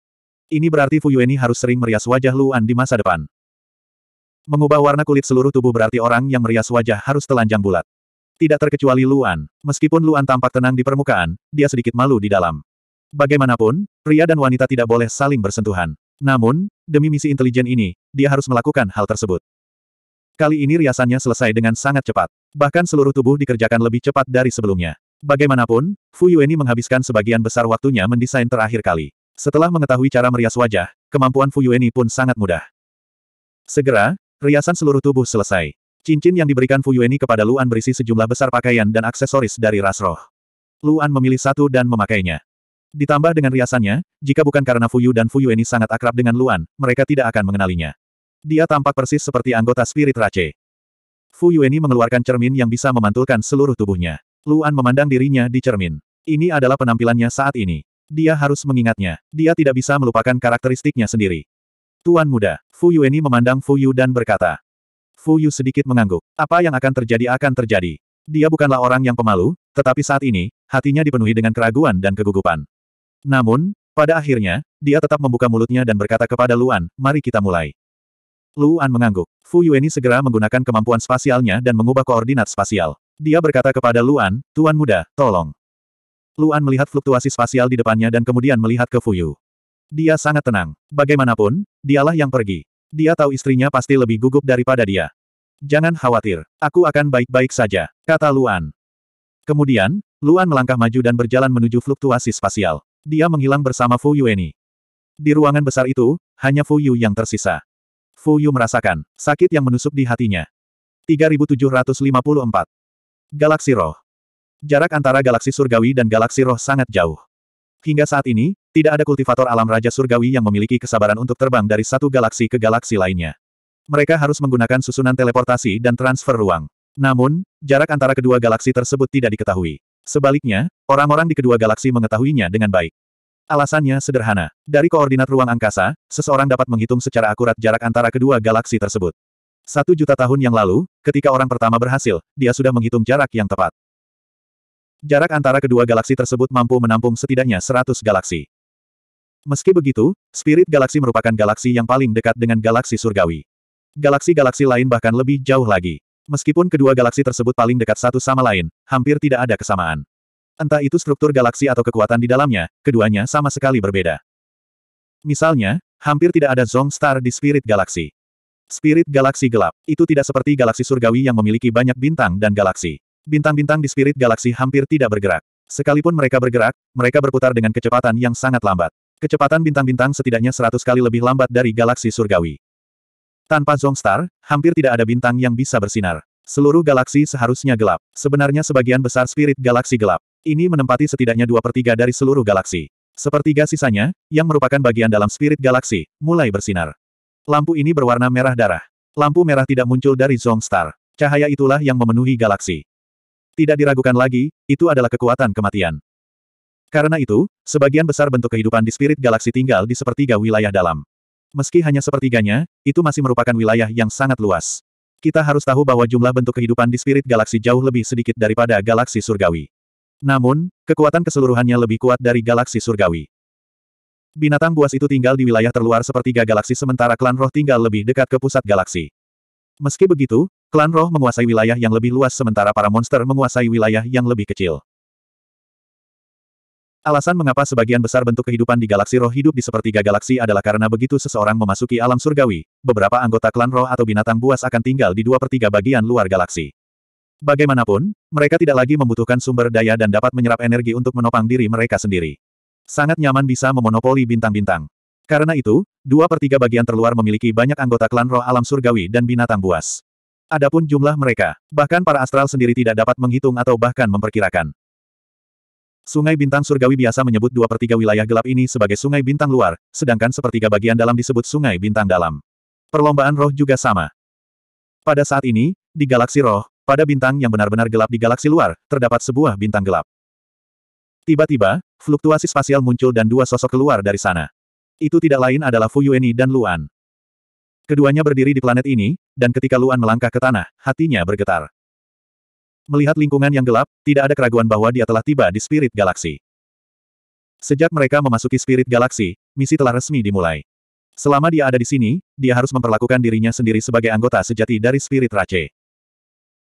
Ini berarti Fu Yueni harus sering merias wajah Luan di masa depan. Mengubah warna kulit seluruh tubuh berarti orang yang merias wajah harus telanjang bulat. Tidak terkecuali Luan. Meskipun Luan tampak tenang di permukaan, dia sedikit malu di dalam. Bagaimanapun, pria dan wanita tidak boleh saling bersentuhan. Namun, demi misi intelijen ini, dia harus melakukan hal tersebut. Kali ini riasannya selesai dengan sangat cepat. Bahkan seluruh tubuh dikerjakan lebih cepat dari sebelumnya. Bagaimanapun, Fu Yueni menghabiskan sebagian besar waktunya mendesain terakhir kali. Setelah mengetahui cara merias wajah, kemampuan Fu Yueni pun sangat mudah. Segera, riasan seluruh tubuh selesai. Cincin yang diberikan Fu Yueni kepada Luan berisi sejumlah besar pakaian dan aksesoris dari ras roh. Luan memilih satu dan memakainya. Ditambah dengan riasannya, jika bukan karena Fu Fuyu dan Fu Yueni sangat akrab dengan Luan, mereka tidak akan mengenalinya. Dia tampak persis seperti anggota spirit Rache. Fu Yueni mengeluarkan cermin yang bisa memantulkan seluruh tubuhnya. Luan memandang dirinya di cermin. Ini adalah penampilannya saat ini. Dia harus mengingatnya. Dia tidak bisa melupakan karakteristiknya sendiri. Tuan muda, Fu Yueni memandang Fu Yu dan berkata, Fu Yu sedikit mengangguk. Apa yang akan terjadi akan terjadi. Dia bukanlah orang yang pemalu, tetapi saat ini, hatinya dipenuhi dengan keraguan dan kegugupan. Namun, pada akhirnya, dia tetap membuka mulutnya dan berkata kepada Luan, mari kita mulai. Luan mengangguk. Fu ini segera menggunakan kemampuan spasialnya dan mengubah koordinat spasial. Dia berkata kepada Luan, Tuan Muda, tolong. Luan melihat fluktuasi spasial di depannya dan kemudian melihat ke Fu Yu. Dia sangat tenang. Bagaimanapun, dialah yang pergi. Dia tahu istrinya pasti lebih gugup daripada dia. Jangan khawatir, aku akan baik-baik saja, kata Luan. Kemudian, Luan melangkah maju dan berjalan menuju fluktuasi spasial. Dia menghilang bersama Fu Yueni. Di ruangan besar itu, hanya Fu Yu yang tersisa. Fu Yu merasakan sakit yang menusuk di hatinya. 3754. Galaksi Roh. Jarak antara galaksi surgawi dan galaksi roh sangat jauh. Hingga saat ini, tidak ada kultivator alam Raja Surgawi yang memiliki kesabaran untuk terbang dari satu galaksi ke galaksi lainnya. Mereka harus menggunakan susunan teleportasi dan transfer ruang. Namun, jarak antara kedua galaksi tersebut tidak diketahui. Sebaliknya, orang-orang di kedua galaksi mengetahuinya dengan baik. Alasannya sederhana. Dari koordinat ruang angkasa, seseorang dapat menghitung secara akurat jarak antara kedua galaksi tersebut. Satu juta tahun yang lalu, ketika orang pertama berhasil, dia sudah menghitung jarak yang tepat. Jarak antara kedua galaksi tersebut mampu menampung setidaknya seratus galaksi. Meski begitu, Spirit Galaksi merupakan galaksi yang paling dekat dengan galaksi surgawi. Galaksi-galaksi lain bahkan lebih jauh lagi. Meskipun kedua galaksi tersebut paling dekat satu sama lain, hampir tidak ada kesamaan. Entah itu struktur galaksi atau kekuatan di dalamnya, keduanya sama sekali berbeda. Misalnya, hampir tidak ada Zong Star di Spirit Galaksi. Spirit Galaksi gelap, itu tidak seperti galaksi surgawi yang memiliki banyak bintang dan galaksi. Bintang-bintang di Spirit Galaksi hampir tidak bergerak. Sekalipun mereka bergerak, mereka berputar dengan kecepatan yang sangat lambat. Kecepatan bintang-bintang setidaknya 100 kali lebih lambat dari galaksi surgawi. Tanpa Zongstar, hampir tidak ada bintang yang bisa bersinar. Seluruh galaksi seharusnya gelap. Sebenarnya sebagian besar spirit galaksi gelap. Ini menempati setidaknya dua per tiga dari seluruh galaksi. Sepertiga sisanya, yang merupakan bagian dalam spirit galaksi, mulai bersinar. Lampu ini berwarna merah darah. Lampu merah tidak muncul dari Zongstar. Cahaya itulah yang memenuhi galaksi. Tidak diragukan lagi, itu adalah kekuatan kematian. Karena itu, sebagian besar bentuk kehidupan di spirit galaksi tinggal di sepertiga wilayah dalam. Meski hanya sepertiganya, itu masih merupakan wilayah yang sangat luas. Kita harus tahu bahwa jumlah bentuk kehidupan di spirit galaksi jauh lebih sedikit daripada galaksi surgawi. Namun, kekuatan keseluruhannya lebih kuat dari galaksi surgawi. Binatang buas itu tinggal di wilayah terluar sepertiga galaksi sementara klan roh tinggal lebih dekat ke pusat galaksi. Meski begitu, klan roh menguasai wilayah yang lebih luas sementara para monster menguasai wilayah yang lebih kecil. Alasan mengapa sebagian besar bentuk kehidupan di galaksi roh hidup di sepertiga galaksi adalah karena begitu seseorang memasuki alam surgawi, beberapa anggota klan roh atau binatang buas akan tinggal di dua pertiga bagian luar galaksi. Bagaimanapun, mereka tidak lagi membutuhkan sumber daya dan dapat menyerap energi untuk menopang diri mereka sendiri. Sangat nyaman bisa memonopoli bintang-bintang. Karena itu, dua pertiga bagian terluar memiliki banyak anggota klan roh alam surgawi dan binatang buas. Adapun jumlah mereka, bahkan para astral sendiri tidak dapat menghitung atau bahkan memperkirakan. Sungai Bintang Surgawi biasa menyebut dua per tiga wilayah gelap ini sebagai Sungai Bintang Luar, sedangkan sepertiga bagian dalam disebut Sungai Bintang Dalam. Perlombaan roh juga sama. Pada saat ini, di galaksi roh, pada bintang yang benar-benar gelap di galaksi luar, terdapat sebuah bintang gelap. Tiba-tiba, fluktuasi spasial muncul dan dua sosok keluar dari sana. Itu tidak lain adalah Fu Yueni dan Luan. Keduanya berdiri di planet ini, dan ketika Luan melangkah ke tanah, hatinya bergetar. Melihat lingkungan yang gelap, tidak ada keraguan bahwa dia telah tiba di Spirit Galaxy. Sejak mereka memasuki Spirit Galaxy, misi telah resmi dimulai. Selama dia ada di sini, dia harus memperlakukan dirinya sendiri sebagai anggota sejati dari Spirit Rache.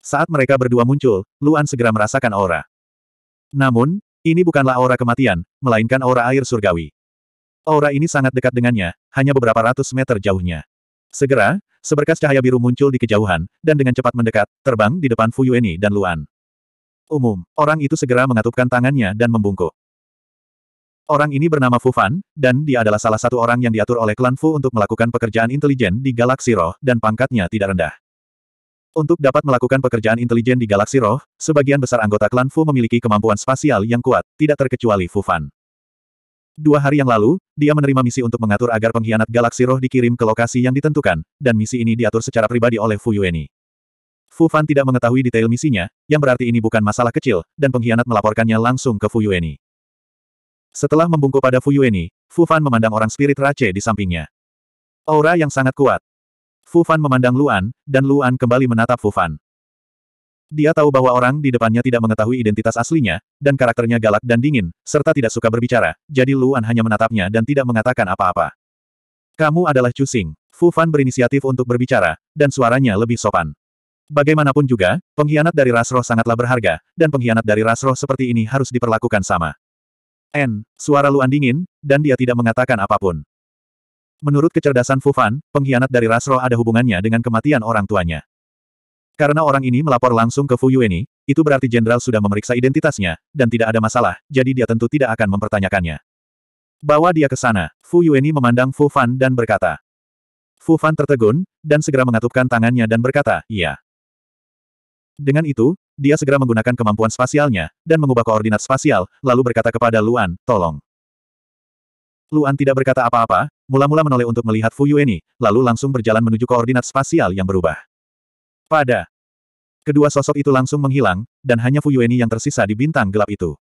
Saat mereka berdua muncul, Luan segera merasakan aura. Namun, ini bukanlah aura kematian, melainkan aura air surgawi. Aura ini sangat dekat dengannya, hanya beberapa ratus meter jauhnya. Segera, Seberkas cahaya biru muncul di kejauhan, dan dengan cepat mendekat, terbang di depan Fu Fuyueni dan Luan. Umum, orang itu segera mengatupkan tangannya dan membungkuk. Orang ini bernama Fu Fan, dan dia adalah salah satu orang yang diatur oleh klan Fu untuk melakukan pekerjaan intelijen di Galaksi Roh, dan pangkatnya tidak rendah. Untuk dapat melakukan pekerjaan intelijen di Galaksi Roh, sebagian besar anggota klan Fu memiliki kemampuan spasial yang kuat, tidak terkecuali Fu Fan. Dua hari yang lalu, dia menerima misi untuk mengatur agar pengkhianat galaksi roh dikirim ke lokasi yang ditentukan, dan misi ini diatur secara pribadi oleh Fu Yueni. Fu Fan tidak mengetahui detail misinya, yang berarti ini bukan masalah kecil, dan pengkhianat melaporkannya langsung ke Fu Yueni. Setelah membungkuk pada Fu Yueni, Fu Fan memandang orang spirit Rache di sampingnya. Aura yang sangat kuat. Fu Fan memandang Luan, dan Luan kembali menatap Fu Fan. Dia tahu bahwa orang di depannya tidak mengetahui identitas aslinya, dan karakternya galak dan dingin, serta tidak suka berbicara, jadi Luan hanya menatapnya dan tidak mengatakan apa-apa. Kamu adalah Chu Xing. Fu Fan berinisiatif untuk berbicara, dan suaranya lebih sopan. Bagaimanapun juga, pengkhianat dari ras sangatlah berharga, dan pengkhianat dari ras seperti ini harus diperlakukan sama. N, suara Luan dingin, dan dia tidak mengatakan apapun. Menurut kecerdasan Fu Fan, pengkhianat dari ras ada hubungannya dengan kematian orang tuanya. Karena orang ini melapor langsung ke Fu Yueni, itu berarti jenderal sudah memeriksa identitasnya, dan tidak ada masalah, jadi dia tentu tidak akan mempertanyakannya. Bawa dia ke sana, Fu Yueni memandang Fu Fan dan berkata. Fu Fan tertegun, dan segera mengatupkan tangannya dan berkata, iya. Dengan itu, dia segera menggunakan kemampuan spasialnya, dan mengubah koordinat spasial, lalu berkata kepada Luan, tolong. Luan tidak berkata apa-apa, mula-mula menoleh untuk melihat Fu Yueni, lalu langsung berjalan menuju koordinat spasial yang berubah. Pada. Kedua sosok itu langsung menghilang, dan hanya Fu Yueni yang tersisa di bintang gelap itu.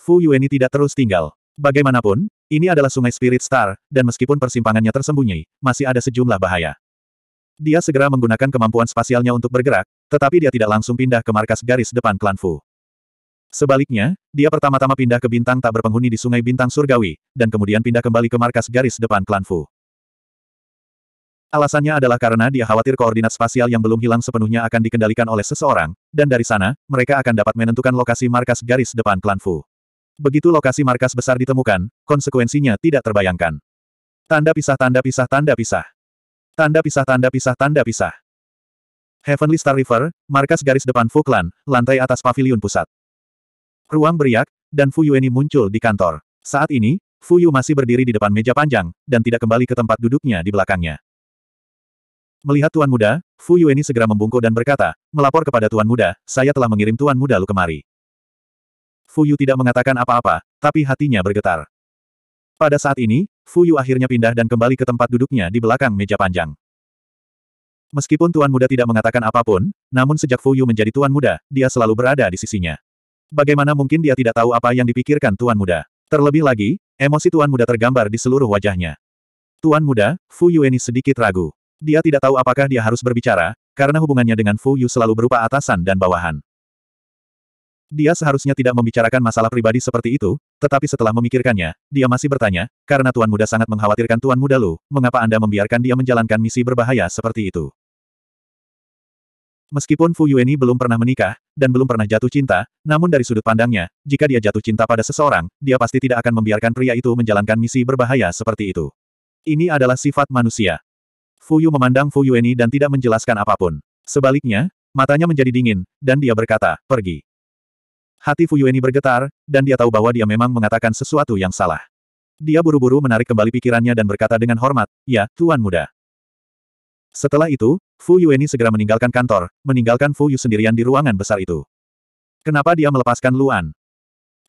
Fu Yueni tidak terus tinggal. Bagaimanapun, ini adalah sungai Spirit Star, dan meskipun persimpangannya tersembunyi, masih ada sejumlah bahaya. Dia segera menggunakan kemampuan spasialnya untuk bergerak, tetapi dia tidak langsung pindah ke markas garis depan klan Fu. Sebaliknya, dia pertama-tama pindah ke bintang tak berpenghuni di sungai bintang surgawi, dan kemudian pindah kembali ke markas garis depan klan Fu. Alasannya adalah karena dia khawatir koordinat spasial yang belum hilang sepenuhnya akan dikendalikan oleh seseorang, dan dari sana, mereka akan dapat menentukan lokasi markas garis depan klan Fu. Begitu lokasi markas besar ditemukan, konsekuensinya tidak terbayangkan. Tanda pisah tanda pisah tanda pisah. Tanda pisah tanda pisah tanda pisah. Heavenly Star River, markas garis depan Fu Clan, lantai atas pavilion pusat. Ruang beriak, dan Fu Yueni muncul di kantor. Saat ini, Fu Yu masih berdiri di depan meja panjang, dan tidak kembali ke tempat duduknya di belakangnya. Melihat Tuan Muda, Fu Yueni segera membungkuk dan berkata, melapor kepada Tuan Muda, saya telah mengirim Tuan Muda Lu kemari. Fu Yu tidak mengatakan apa-apa, tapi hatinya bergetar. Pada saat ini, Fu Yu akhirnya pindah dan kembali ke tempat duduknya di belakang meja panjang. Meskipun Tuan Muda tidak mengatakan apapun, namun sejak Fu Yu menjadi Tuan Muda, dia selalu berada di sisinya. Bagaimana mungkin dia tidak tahu apa yang dipikirkan Tuan Muda? Terlebih lagi, emosi Tuan Muda tergambar di seluruh wajahnya. Tuan Muda, Fu Yueni sedikit ragu. Dia tidak tahu apakah dia harus berbicara, karena hubungannya dengan Fu Yu selalu berupa atasan dan bawahan. Dia seharusnya tidak membicarakan masalah pribadi seperti itu, tetapi setelah memikirkannya, dia masih bertanya, karena Tuan Muda sangat mengkhawatirkan Tuan Muda Lu, mengapa Anda membiarkan dia menjalankan misi berbahaya seperti itu? Meskipun Fu Yueni belum pernah menikah, dan belum pernah jatuh cinta, namun dari sudut pandangnya, jika dia jatuh cinta pada seseorang, dia pasti tidak akan membiarkan pria itu menjalankan misi berbahaya seperti itu. Ini adalah sifat manusia. Fu Yu memandang Fu Yueni dan tidak menjelaskan apapun. Sebaliknya, matanya menjadi dingin, dan dia berkata, pergi. Hati Fu Yueni bergetar, dan dia tahu bahwa dia memang mengatakan sesuatu yang salah. Dia buru-buru menarik kembali pikirannya dan berkata dengan hormat, ya, Tuan Muda. Setelah itu, Fu Yueni segera meninggalkan kantor, meninggalkan Fu Yu sendirian di ruangan besar itu. Kenapa dia melepaskan Luan?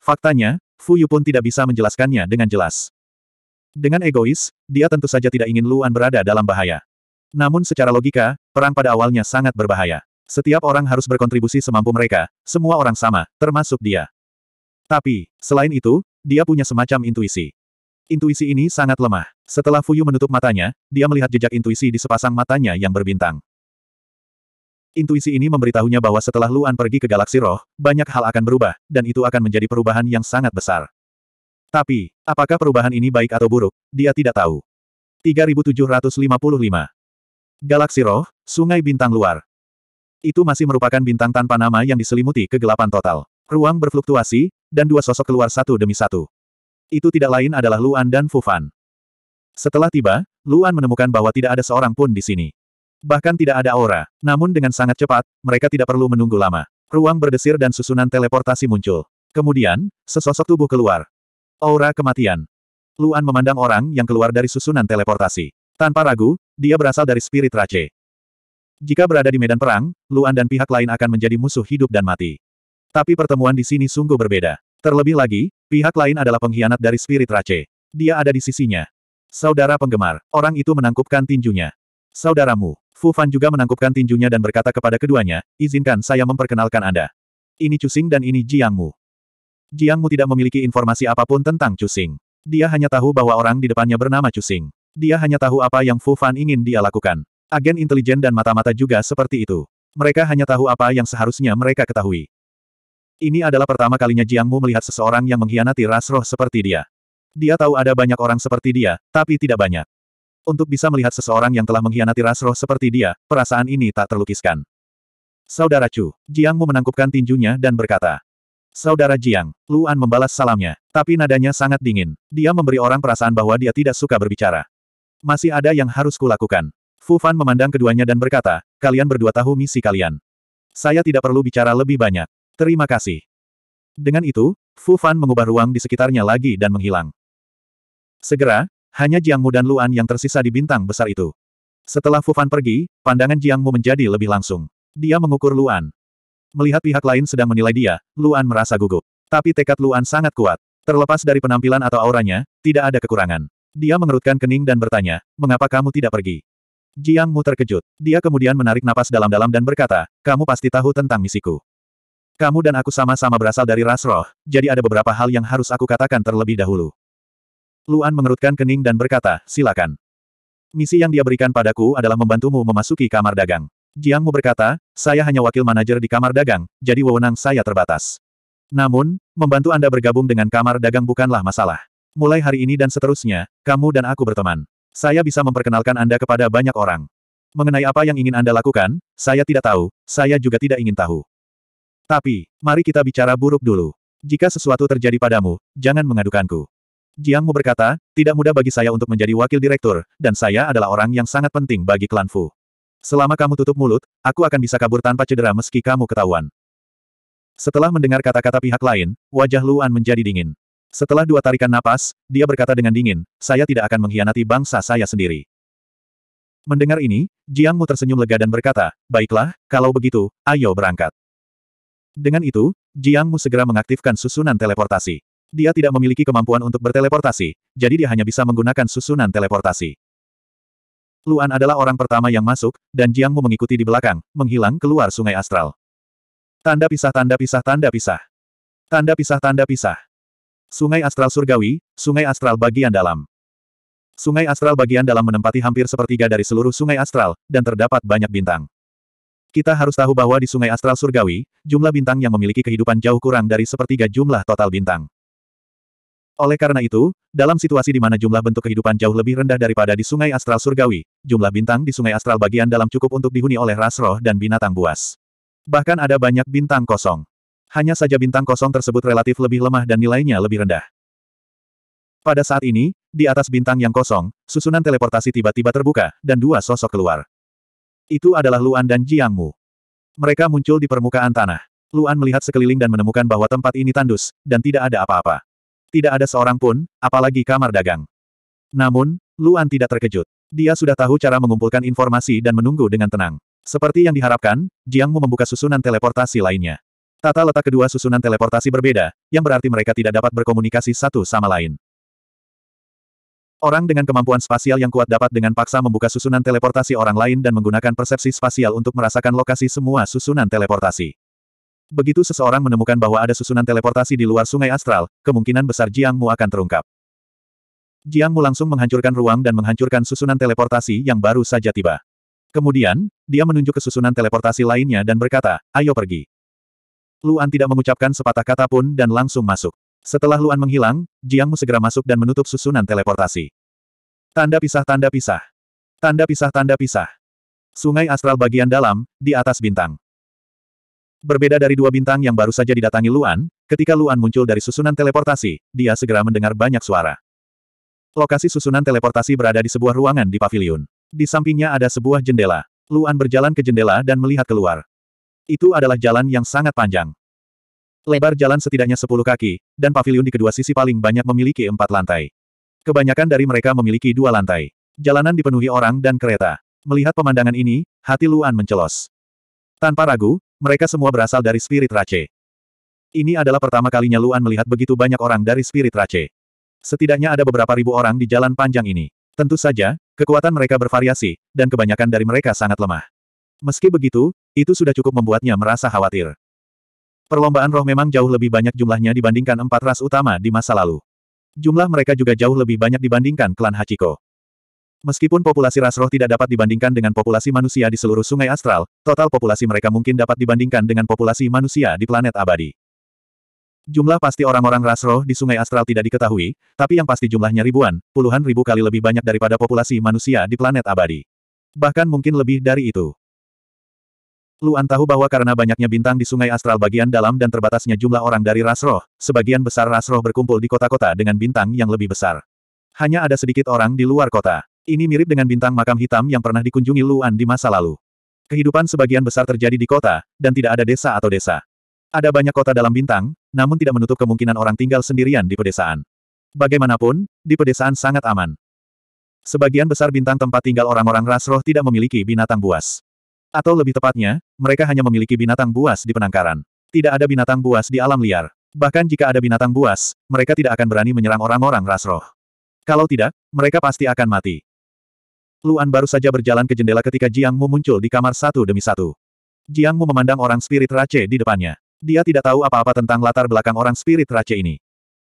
Faktanya, Fu Yu pun tidak bisa menjelaskannya dengan jelas. Dengan egois, dia tentu saja tidak ingin Luan berada dalam bahaya. Namun secara logika, perang pada awalnya sangat berbahaya. Setiap orang harus berkontribusi semampu mereka, semua orang sama, termasuk dia. Tapi, selain itu, dia punya semacam intuisi. Intuisi ini sangat lemah. Setelah Fuyu menutup matanya, dia melihat jejak intuisi di sepasang matanya yang berbintang. Intuisi ini memberitahunya bahwa setelah Luan pergi ke galaksi roh, banyak hal akan berubah, dan itu akan menjadi perubahan yang sangat besar. Tapi, apakah perubahan ini baik atau buruk, dia tidak tahu. 3755 Galaksi Roh, Sungai Bintang Luar. Itu masih merupakan bintang tanpa nama yang diselimuti kegelapan total. Ruang berfluktuasi, dan dua sosok keluar satu demi satu. Itu tidak lain adalah Luan dan Fufan. Setelah tiba, Luan menemukan bahwa tidak ada seorang pun di sini. Bahkan tidak ada aura. Namun dengan sangat cepat, mereka tidak perlu menunggu lama. Ruang berdesir dan susunan teleportasi muncul. Kemudian, sesosok tubuh keluar. Aura kematian. Luan memandang orang yang keluar dari susunan teleportasi. Tanpa ragu, dia berasal dari spirit Rache. Jika berada di medan perang, Luan dan pihak lain akan menjadi musuh hidup dan mati. Tapi pertemuan di sini sungguh berbeda. Terlebih lagi, pihak lain adalah pengkhianat dari spirit Rache. Dia ada di sisinya. Saudara penggemar, orang itu menangkupkan tinjunya. Saudaramu, Fu Fan juga menangkupkan tinjunya dan berkata kepada keduanya, izinkan saya memperkenalkan Anda. Ini Cusing dan ini Jiangmu. Jiangmu tidak memiliki informasi apapun tentang Cusing. Dia hanya tahu bahwa orang di depannya bernama Cusing. Dia hanya tahu apa yang Fu Fan ingin dia lakukan. Agen intelijen dan mata-mata juga seperti itu. Mereka hanya tahu apa yang seharusnya mereka ketahui. Ini adalah pertama kalinya Jiang Mu melihat seseorang yang mengkhianati ras roh seperti dia. Dia tahu ada banyak orang seperti dia, tapi tidak banyak. Untuk bisa melihat seseorang yang telah mengkhianati ras roh seperti dia, perasaan ini tak terlukiskan. Saudara Chu, Jiang Mu menangkupkan tinjunya dan berkata, Saudara Jiang, Luan membalas salamnya, tapi nadanya sangat dingin. Dia memberi orang perasaan bahwa dia tidak suka berbicara. Masih ada yang harus kulakukan. Fu Fan memandang keduanya dan berkata, kalian berdua tahu misi kalian. Saya tidak perlu bicara lebih banyak. Terima kasih. Dengan itu, Fu Fan mengubah ruang di sekitarnya lagi dan menghilang. Segera, hanya Jiang Mu dan Luan yang tersisa di bintang besar itu. Setelah Fu Fan pergi, pandangan Jiang Mu menjadi lebih langsung. Dia mengukur Luan. Melihat pihak lain sedang menilai dia, Luan merasa gugup. Tapi tekad Luan sangat kuat. Terlepas dari penampilan atau auranya, tidak ada kekurangan. Dia mengerutkan kening dan bertanya, mengapa kamu tidak pergi? Jiang Mu terkejut. Dia kemudian menarik napas dalam-dalam dan berkata, kamu pasti tahu tentang misiku. Kamu dan aku sama-sama berasal dari ras roh, jadi ada beberapa hal yang harus aku katakan terlebih dahulu. Luan mengerutkan kening dan berkata, silakan. Misi yang dia berikan padaku adalah membantumu memasuki kamar dagang. Jiang Mu berkata, saya hanya wakil manajer di kamar dagang, jadi wewenang saya terbatas. Namun, membantu Anda bergabung dengan kamar dagang bukanlah masalah. Mulai hari ini dan seterusnya, kamu dan aku berteman. Saya bisa memperkenalkan Anda kepada banyak orang. Mengenai apa yang ingin Anda lakukan, saya tidak tahu, saya juga tidak ingin tahu. Tapi, mari kita bicara buruk dulu. Jika sesuatu terjadi padamu, jangan mengadukanku. Jiangmu berkata, tidak mudah bagi saya untuk menjadi wakil direktur, dan saya adalah orang yang sangat penting bagi klan Fu. Selama kamu tutup mulut, aku akan bisa kabur tanpa cedera meski kamu ketahuan. Setelah mendengar kata-kata pihak lain, wajah Luan menjadi dingin. Setelah dua tarikan napas, dia berkata dengan dingin, saya tidak akan mengkhianati bangsa saya sendiri. Mendengar ini, Jiang Mu tersenyum lega dan berkata, baiklah, kalau begitu, ayo berangkat. Dengan itu, Jiang Mu segera mengaktifkan susunan teleportasi. Dia tidak memiliki kemampuan untuk berteleportasi, jadi dia hanya bisa menggunakan susunan teleportasi. Luan adalah orang pertama yang masuk, dan Jiang Mu mengikuti di belakang, menghilang keluar sungai astral. Tanda pisah tanda pisah tanda pisah. Tanda pisah tanda pisah. Sungai Astral Surgawi, Sungai Astral bagian dalam. Sungai Astral bagian dalam menempati hampir sepertiga dari seluruh sungai Astral, dan terdapat banyak bintang. Kita harus tahu bahwa di Sungai Astral Surgawi, jumlah bintang yang memiliki kehidupan jauh kurang dari sepertiga jumlah total bintang. Oleh karena itu, dalam situasi di mana jumlah bentuk kehidupan jauh lebih rendah daripada di Sungai Astral Surgawi, jumlah bintang di Sungai Astral bagian dalam cukup untuk dihuni oleh ras roh dan binatang buas. Bahkan ada banyak bintang kosong. Hanya saja bintang kosong tersebut relatif lebih lemah dan nilainya lebih rendah. Pada saat ini, di atas bintang yang kosong, susunan teleportasi tiba-tiba terbuka, dan dua sosok keluar. Itu adalah Luan dan Jiang Mu. Mereka muncul di permukaan tanah. Luan melihat sekeliling dan menemukan bahwa tempat ini tandus, dan tidak ada apa-apa. Tidak ada seorang pun, apalagi kamar dagang. Namun, Luan tidak terkejut. Dia sudah tahu cara mengumpulkan informasi dan menunggu dengan tenang. Seperti yang diharapkan, Jiang Mu membuka susunan teleportasi lainnya. Tata letak kedua susunan teleportasi berbeda, yang berarti mereka tidak dapat berkomunikasi satu sama lain. Orang dengan kemampuan spasial yang kuat dapat dengan paksa membuka susunan teleportasi orang lain dan menggunakan persepsi spasial untuk merasakan lokasi semua susunan teleportasi. Begitu seseorang menemukan bahwa ada susunan teleportasi di luar sungai astral, kemungkinan besar Jiang Mu akan terungkap. Jiang Mu langsung menghancurkan ruang dan menghancurkan susunan teleportasi yang baru saja tiba. Kemudian, dia menunjuk ke susunan teleportasi lainnya dan berkata, ayo pergi. Luan tidak mengucapkan sepatah kata pun dan langsung masuk. Setelah Luan menghilang, Jiang Mu segera masuk dan menutup susunan teleportasi. Tanda pisah tanda pisah. Tanda pisah tanda pisah. Sungai astral bagian dalam, di atas bintang. Berbeda dari dua bintang yang baru saja didatangi Luan, ketika Luan muncul dari susunan teleportasi, dia segera mendengar banyak suara. Lokasi susunan teleportasi berada di sebuah ruangan di pavilion. Di sampingnya ada sebuah jendela. Luan berjalan ke jendela dan melihat keluar. Itu adalah jalan yang sangat panjang. Lebar jalan setidaknya sepuluh kaki, dan pavilion di kedua sisi paling banyak memiliki empat lantai. Kebanyakan dari mereka memiliki dua lantai. Jalanan dipenuhi orang dan kereta. Melihat pemandangan ini, hati Luan mencelos. Tanpa ragu, mereka semua berasal dari spirit race. Ini adalah pertama kalinya Luan melihat begitu banyak orang dari spirit race. Setidaknya ada beberapa ribu orang di jalan panjang ini. Tentu saja, kekuatan mereka bervariasi, dan kebanyakan dari mereka sangat lemah. Meski begitu, itu sudah cukup membuatnya merasa khawatir. Perlombaan roh memang jauh lebih banyak jumlahnya dibandingkan empat ras utama di masa lalu. Jumlah mereka juga jauh lebih banyak dibandingkan klan Hachiko. Meskipun populasi ras roh tidak dapat dibandingkan dengan populasi manusia di seluruh sungai astral, total populasi mereka mungkin dapat dibandingkan dengan populasi manusia di planet abadi. Jumlah pasti orang-orang ras roh di sungai astral tidak diketahui, tapi yang pasti jumlahnya ribuan, puluhan ribu kali lebih banyak daripada populasi manusia di planet abadi. Bahkan mungkin lebih dari itu. Luan tahu bahwa karena banyaknya bintang di sungai astral bagian dalam dan terbatasnya jumlah orang dari ras roh, sebagian besar ras roh berkumpul di kota-kota dengan bintang yang lebih besar. Hanya ada sedikit orang di luar kota. Ini mirip dengan bintang makam hitam yang pernah dikunjungi Luan di masa lalu. Kehidupan sebagian besar terjadi di kota, dan tidak ada desa atau desa. Ada banyak kota dalam bintang, namun tidak menutup kemungkinan orang tinggal sendirian di pedesaan. Bagaimanapun, di pedesaan sangat aman. Sebagian besar bintang tempat tinggal orang-orang ras roh tidak memiliki binatang buas. Atau lebih tepatnya, mereka hanya memiliki binatang buas di penangkaran. Tidak ada binatang buas di alam liar. Bahkan jika ada binatang buas, mereka tidak akan berani menyerang orang-orang ras roh. Kalau tidak, mereka pasti akan mati. Luan baru saja berjalan ke jendela ketika Jiang Mu muncul di kamar satu demi satu. Jiang Mu memandang orang spirit race di depannya. Dia tidak tahu apa-apa tentang latar belakang orang spirit race ini.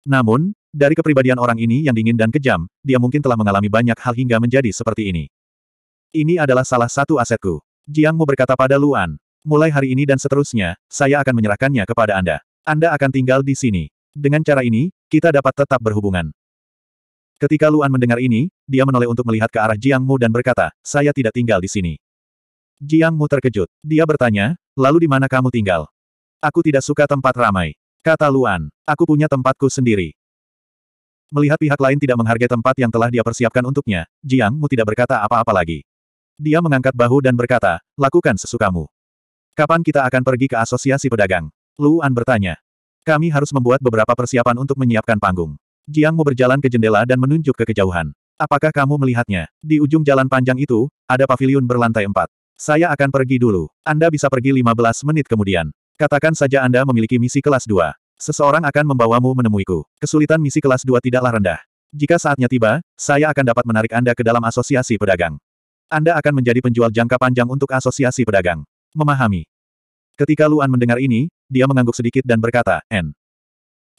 Namun, dari kepribadian orang ini yang dingin dan kejam, dia mungkin telah mengalami banyak hal hingga menjadi seperti ini. Ini adalah salah satu asetku. Jiang Mu berkata pada Luan, mulai hari ini dan seterusnya, saya akan menyerahkannya kepada Anda. Anda akan tinggal di sini. Dengan cara ini, kita dapat tetap berhubungan. Ketika Luan mendengar ini, dia menoleh untuk melihat ke arah Jiang Mu dan berkata, saya tidak tinggal di sini. Jiang Mu terkejut. Dia bertanya, lalu di mana kamu tinggal? Aku tidak suka tempat ramai. Kata Luan, aku punya tempatku sendiri. Melihat pihak lain tidak menghargai tempat yang telah dia persiapkan untuknya, Jiang Mu tidak berkata apa-apa lagi. Dia mengangkat bahu dan berkata, lakukan sesukamu. Kapan kita akan pergi ke asosiasi pedagang? Luan bertanya. Kami harus membuat beberapa persiapan untuk menyiapkan panggung. Jiang mau berjalan ke jendela dan menunjuk ke kejauhan. Apakah kamu melihatnya? Di ujung jalan panjang itu, ada pavilion berlantai empat. Saya akan pergi dulu. Anda bisa pergi 15 menit kemudian. Katakan saja Anda memiliki misi kelas 2. Seseorang akan membawamu menemuiku. Kesulitan misi kelas 2 tidaklah rendah. Jika saatnya tiba, saya akan dapat menarik Anda ke dalam asosiasi pedagang. Anda akan menjadi penjual jangka panjang untuk asosiasi pedagang. Memahami. Ketika Luan mendengar ini, dia mengangguk sedikit dan berkata, N.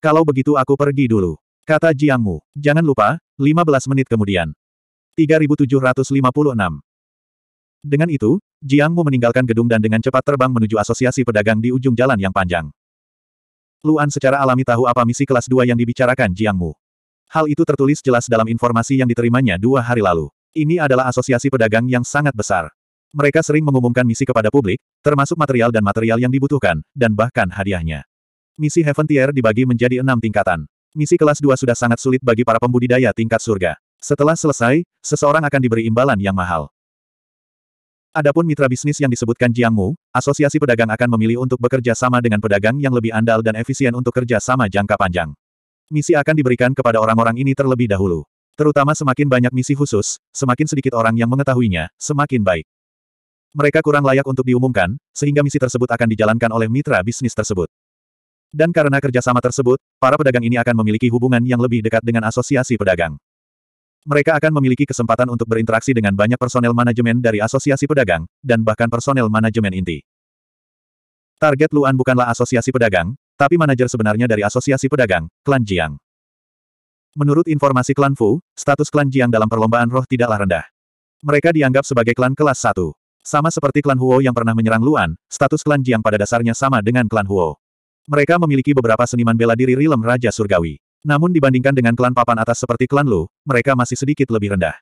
Kalau begitu aku pergi dulu. Kata Jiang Mu. Jangan lupa, 15 menit kemudian. 3756. Dengan itu, Jiang Mu meninggalkan gedung dan dengan cepat terbang menuju asosiasi pedagang di ujung jalan yang panjang. Luan secara alami tahu apa misi kelas 2 yang dibicarakan Jiang Mu. Hal itu tertulis jelas dalam informasi yang diterimanya dua hari lalu. Ini adalah asosiasi pedagang yang sangat besar. Mereka sering mengumumkan misi kepada publik, termasuk material dan material yang dibutuhkan, dan bahkan hadiahnya. Misi Heaven Tier dibagi menjadi enam tingkatan. Misi kelas 2 sudah sangat sulit bagi para pembudidaya tingkat surga. Setelah selesai, seseorang akan diberi imbalan yang mahal. Adapun mitra bisnis yang disebutkan Jiangmu, asosiasi pedagang akan memilih untuk bekerja sama dengan pedagang yang lebih andal dan efisien untuk kerja sama jangka panjang. Misi akan diberikan kepada orang-orang ini terlebih dahulu. Terutama semakin banyak misi khusus, semakin sedikit orang yang mengetahuinya, semakin baik. Mereka kurang layak untuk diumumkan, sehingga misi tersebut akan dijalankan oleh mitra bisnis tersebut. Dan karena kerjasama tersebut, para pedagang ini akan memiliki hubungan yang lebih dekat dengan asosiasi pedagang. Mereka akan memiliki kesempatan untuk berinteraksi dengan banyak personel manajemen dari asosiasi pedagang, dan bahkan personel manajemen inti. Target Luan bukanlah asosiasi pedagang, tapi manajer sebenarnya dari asosiasi pedagang, Klan Jiang. Menurut informasi klan Fu, status klan Jiang dalam perlombaan roh tidaklah rendah. Mereka dianggap sebagai klan kelas 1. Sama seperti klan Huo yang pernah menyerang Luan, status klan Jiang pada dasarnya sama dengan klan Huo. Mereka memiliki beberapa seniman bela diri rilem Raja Surgawi. Namun dibandingkan dengan klan papan atas seperti klan Lu, mereka masih sedikit lebih rendah.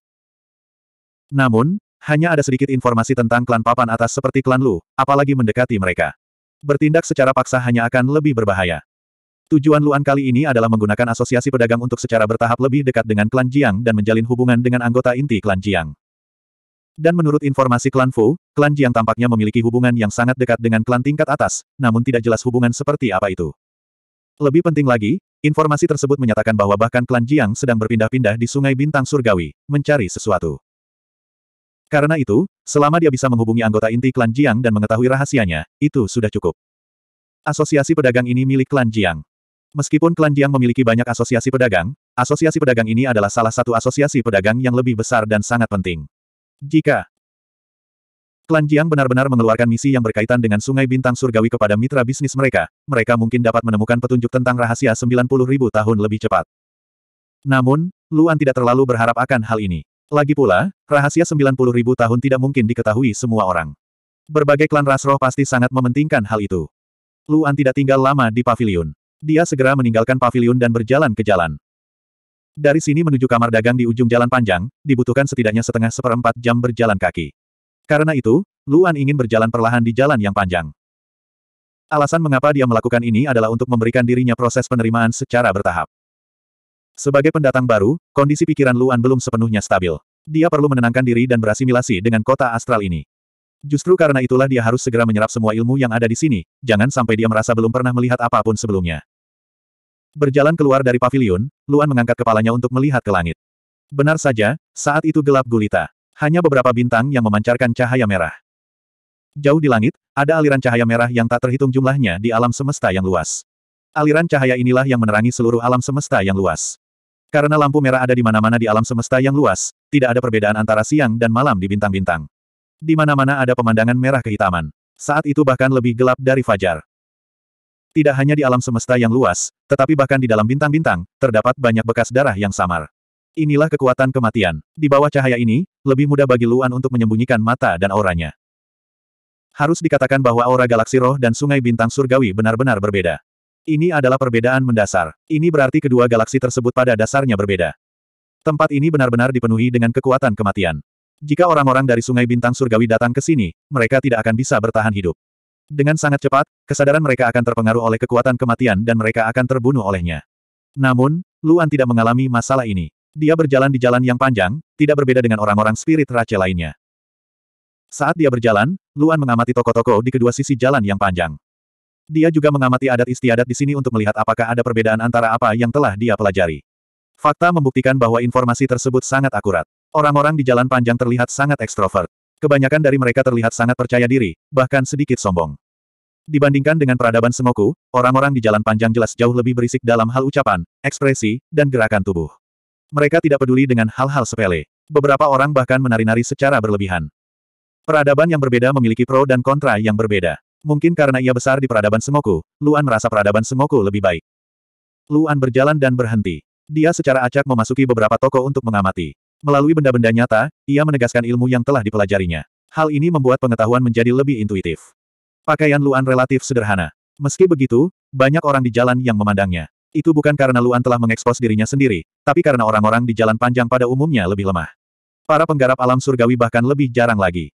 Namun, hanya ada sedikit informasi tentang klan papan atas seperti klan Lu, apalagi mendekati mereka. Bertindak secara paksa hanya akan lebih berbahaya. Tujuan Luan kali ini adalah menggunakan asosiasi pedagang untuk secara bertahap lebih dekat dengan klan Jiang dan menjalin hubungan dengan anggota inti klan Jiang. Dan menurut informasi klan Fu, klan Jiang tampaknya memiliki hubungan yang sangat dekat dengan klan tingkat atas, namun tidak jelas hubungan seperti apa itu. Lebih penting lagi, informasi tersebut menyatakan bahwa bahkan klan Jiang sedang berpindah-pindah di Sungai Bintang Surgawi, mencari sesuatu. Karena itu, selama dia bisa menghubungi anggota inti klan Jiang dan mengetahui rahasianya, itu sudah cukup. Asosiasi pedagang ini milik klan Jiang. Meskipun klan Jiang memiliki banyak asosiasi pedagang, asosiasi pedagang ini adalah salah satu asosiasi pedagang yang lebih besar dan sangat penting. Jika klan Jiang benar-benar mengeluarkan misi yang berkaitan dengan Sungai Bintang Surgawi kepada mitra bisnis mereka, mereka mungkin dapat menemukan petunjuk tentang rahasia 90 ribu tahun lebih cepat. Namun, Luan tidak terlalu berharap akan hal ini. Lagi pula, rahasia 90 ribu tahun tidak mungkin diketahui semua orang. Berbagai klan Rasroh pasti sangat mementingkan hal itu. Luan tidak tinggal lama di pavilion. Dia segera meninggalkan pavilion dan berjalan ke jalan. Dari sini menuju kamar dagang di ujung jalan panjang, dibutuhkan setidaknya setengah seperempat jam berjalan kaki. Karena itu, Luan ingin berjalan perlahan di jalan yang panjang. Alasan mengapa dia melakukan ini adalah untuk memberikan dirinya proses penerimaan secara bertahap. Sebagai pendatang baru, kondisi pikiran Luan belum sepenuhnya stabil. Dia perlu menenangkan diri dan berasimilasi dengan kota astral ini. Justru karena itulah dia harus segera menyerap semua ilmu yang ada di sini, jangan sampai dia merasa belum pernah melihat apapun sebelumnya. Berjalan keluar dari pavilion, Luan mengangkat kepalanya untuk melihat ke langit. Benar saja, saat itu gelap gulita. Hanya beberapa bintang yang memancarkan cahaya merah. Jauh di langit, ada aliran cahaya merah yang tak terhitung jumlahnya di alam semesta yang luas. Aliran cahaya inilah yang menerangi seluruh alam semesta yang luas. Karena lampu merah ada di mana-mana di alam semesta yang luas, tidak ada perbedaan antara siang dan malam di bintang-bintang. Di mana-mana ada pemandangan merah kehitaman. Saat itu bahkan lebih gelap dari fajar. Tidak hanya di alam semesta yang luas, tetapi bahkan di dalam bintang-bintang, terdapat banyak bekas darah yang samar. Inilah kekuatan kematian. Di bawah cahaya ini, lebih mudah bagi Luan untuk menyembunyikan mata dan auranya. Harus dikatakan bahwa aura galaksi roh dan sungai bintang surgawi benar-benar berbeda. Ini adalah perbedaan mendasar. Ini berarti kedua galaksi tersebut pada dasarnya berbeda. Tempat ini benar-benar dipenuhi dengan kekuatan kematian. Jika orang-orang dari Sungai Bintang Surgawi datang ke sini, mereka tidak akan bisa bertahan hidup. Dengan sangat cepat, kesadaran mereka akan terpengaruh oleh kekuatan kematian dan mereka akan terbunuh olehnya. Namun, Luan tidak mengalami masalah ini. Dia berjalan di jalan yang panjang, tidak berbeda dengan orang-orang spirit race lainnya. Saat dia berjalan, Luan mengamati toko-toko di kedua sisi jalan yang panjang. Dia juga mengamati adat istiadat di sini untuk melihat apakah ada perbedaan antara apa yang telah dia pelajari. Fakta membuktikan bahwa informasi tersebut sangat akurat. Orang-orang di jalan panjang terlihat sangat ekstrovert. Kebanyakan dari mereka terlihat sangat percaya diri, bahkan sedikit sombong. Dibandingkan dengan peradaban semoku, orang-orang di jalan panjang jelas jauh lebih berisik dalam hal ucapan, ekspresi, dan gerakan tubuh. Mereka tidak peduli dengan hal-hal sepele. Beberapa orang bahkan menari-nari secara berlebihan. Peradaban yang berbeda memiliki pro dan kontra yang berbeda. Mungkin karena ia besar di peradaban Sengoku, Luan merasa peradaban semoku lebih baik. Luan berjalan dan berhenti. Dia secara acak memasuki beberapa toko untuk mengamati. Melalui benda-benda nyata, ia menegaskan ilmu yang telah dipelajarinya. Hal ini membuat pengetahuan menjadi lebih intuitif. Pakaian Luan relatif sederhana. Meski begitu, banyak orang di jalan yang memandangnya. Itu bukan karena Luan telah mengekspos dirinya sendiri, tapi karena orang-orang di jalan panjang pada umumnya lebih lemah. Para penggarap alam surgawi bahkan lebih jarang lagi.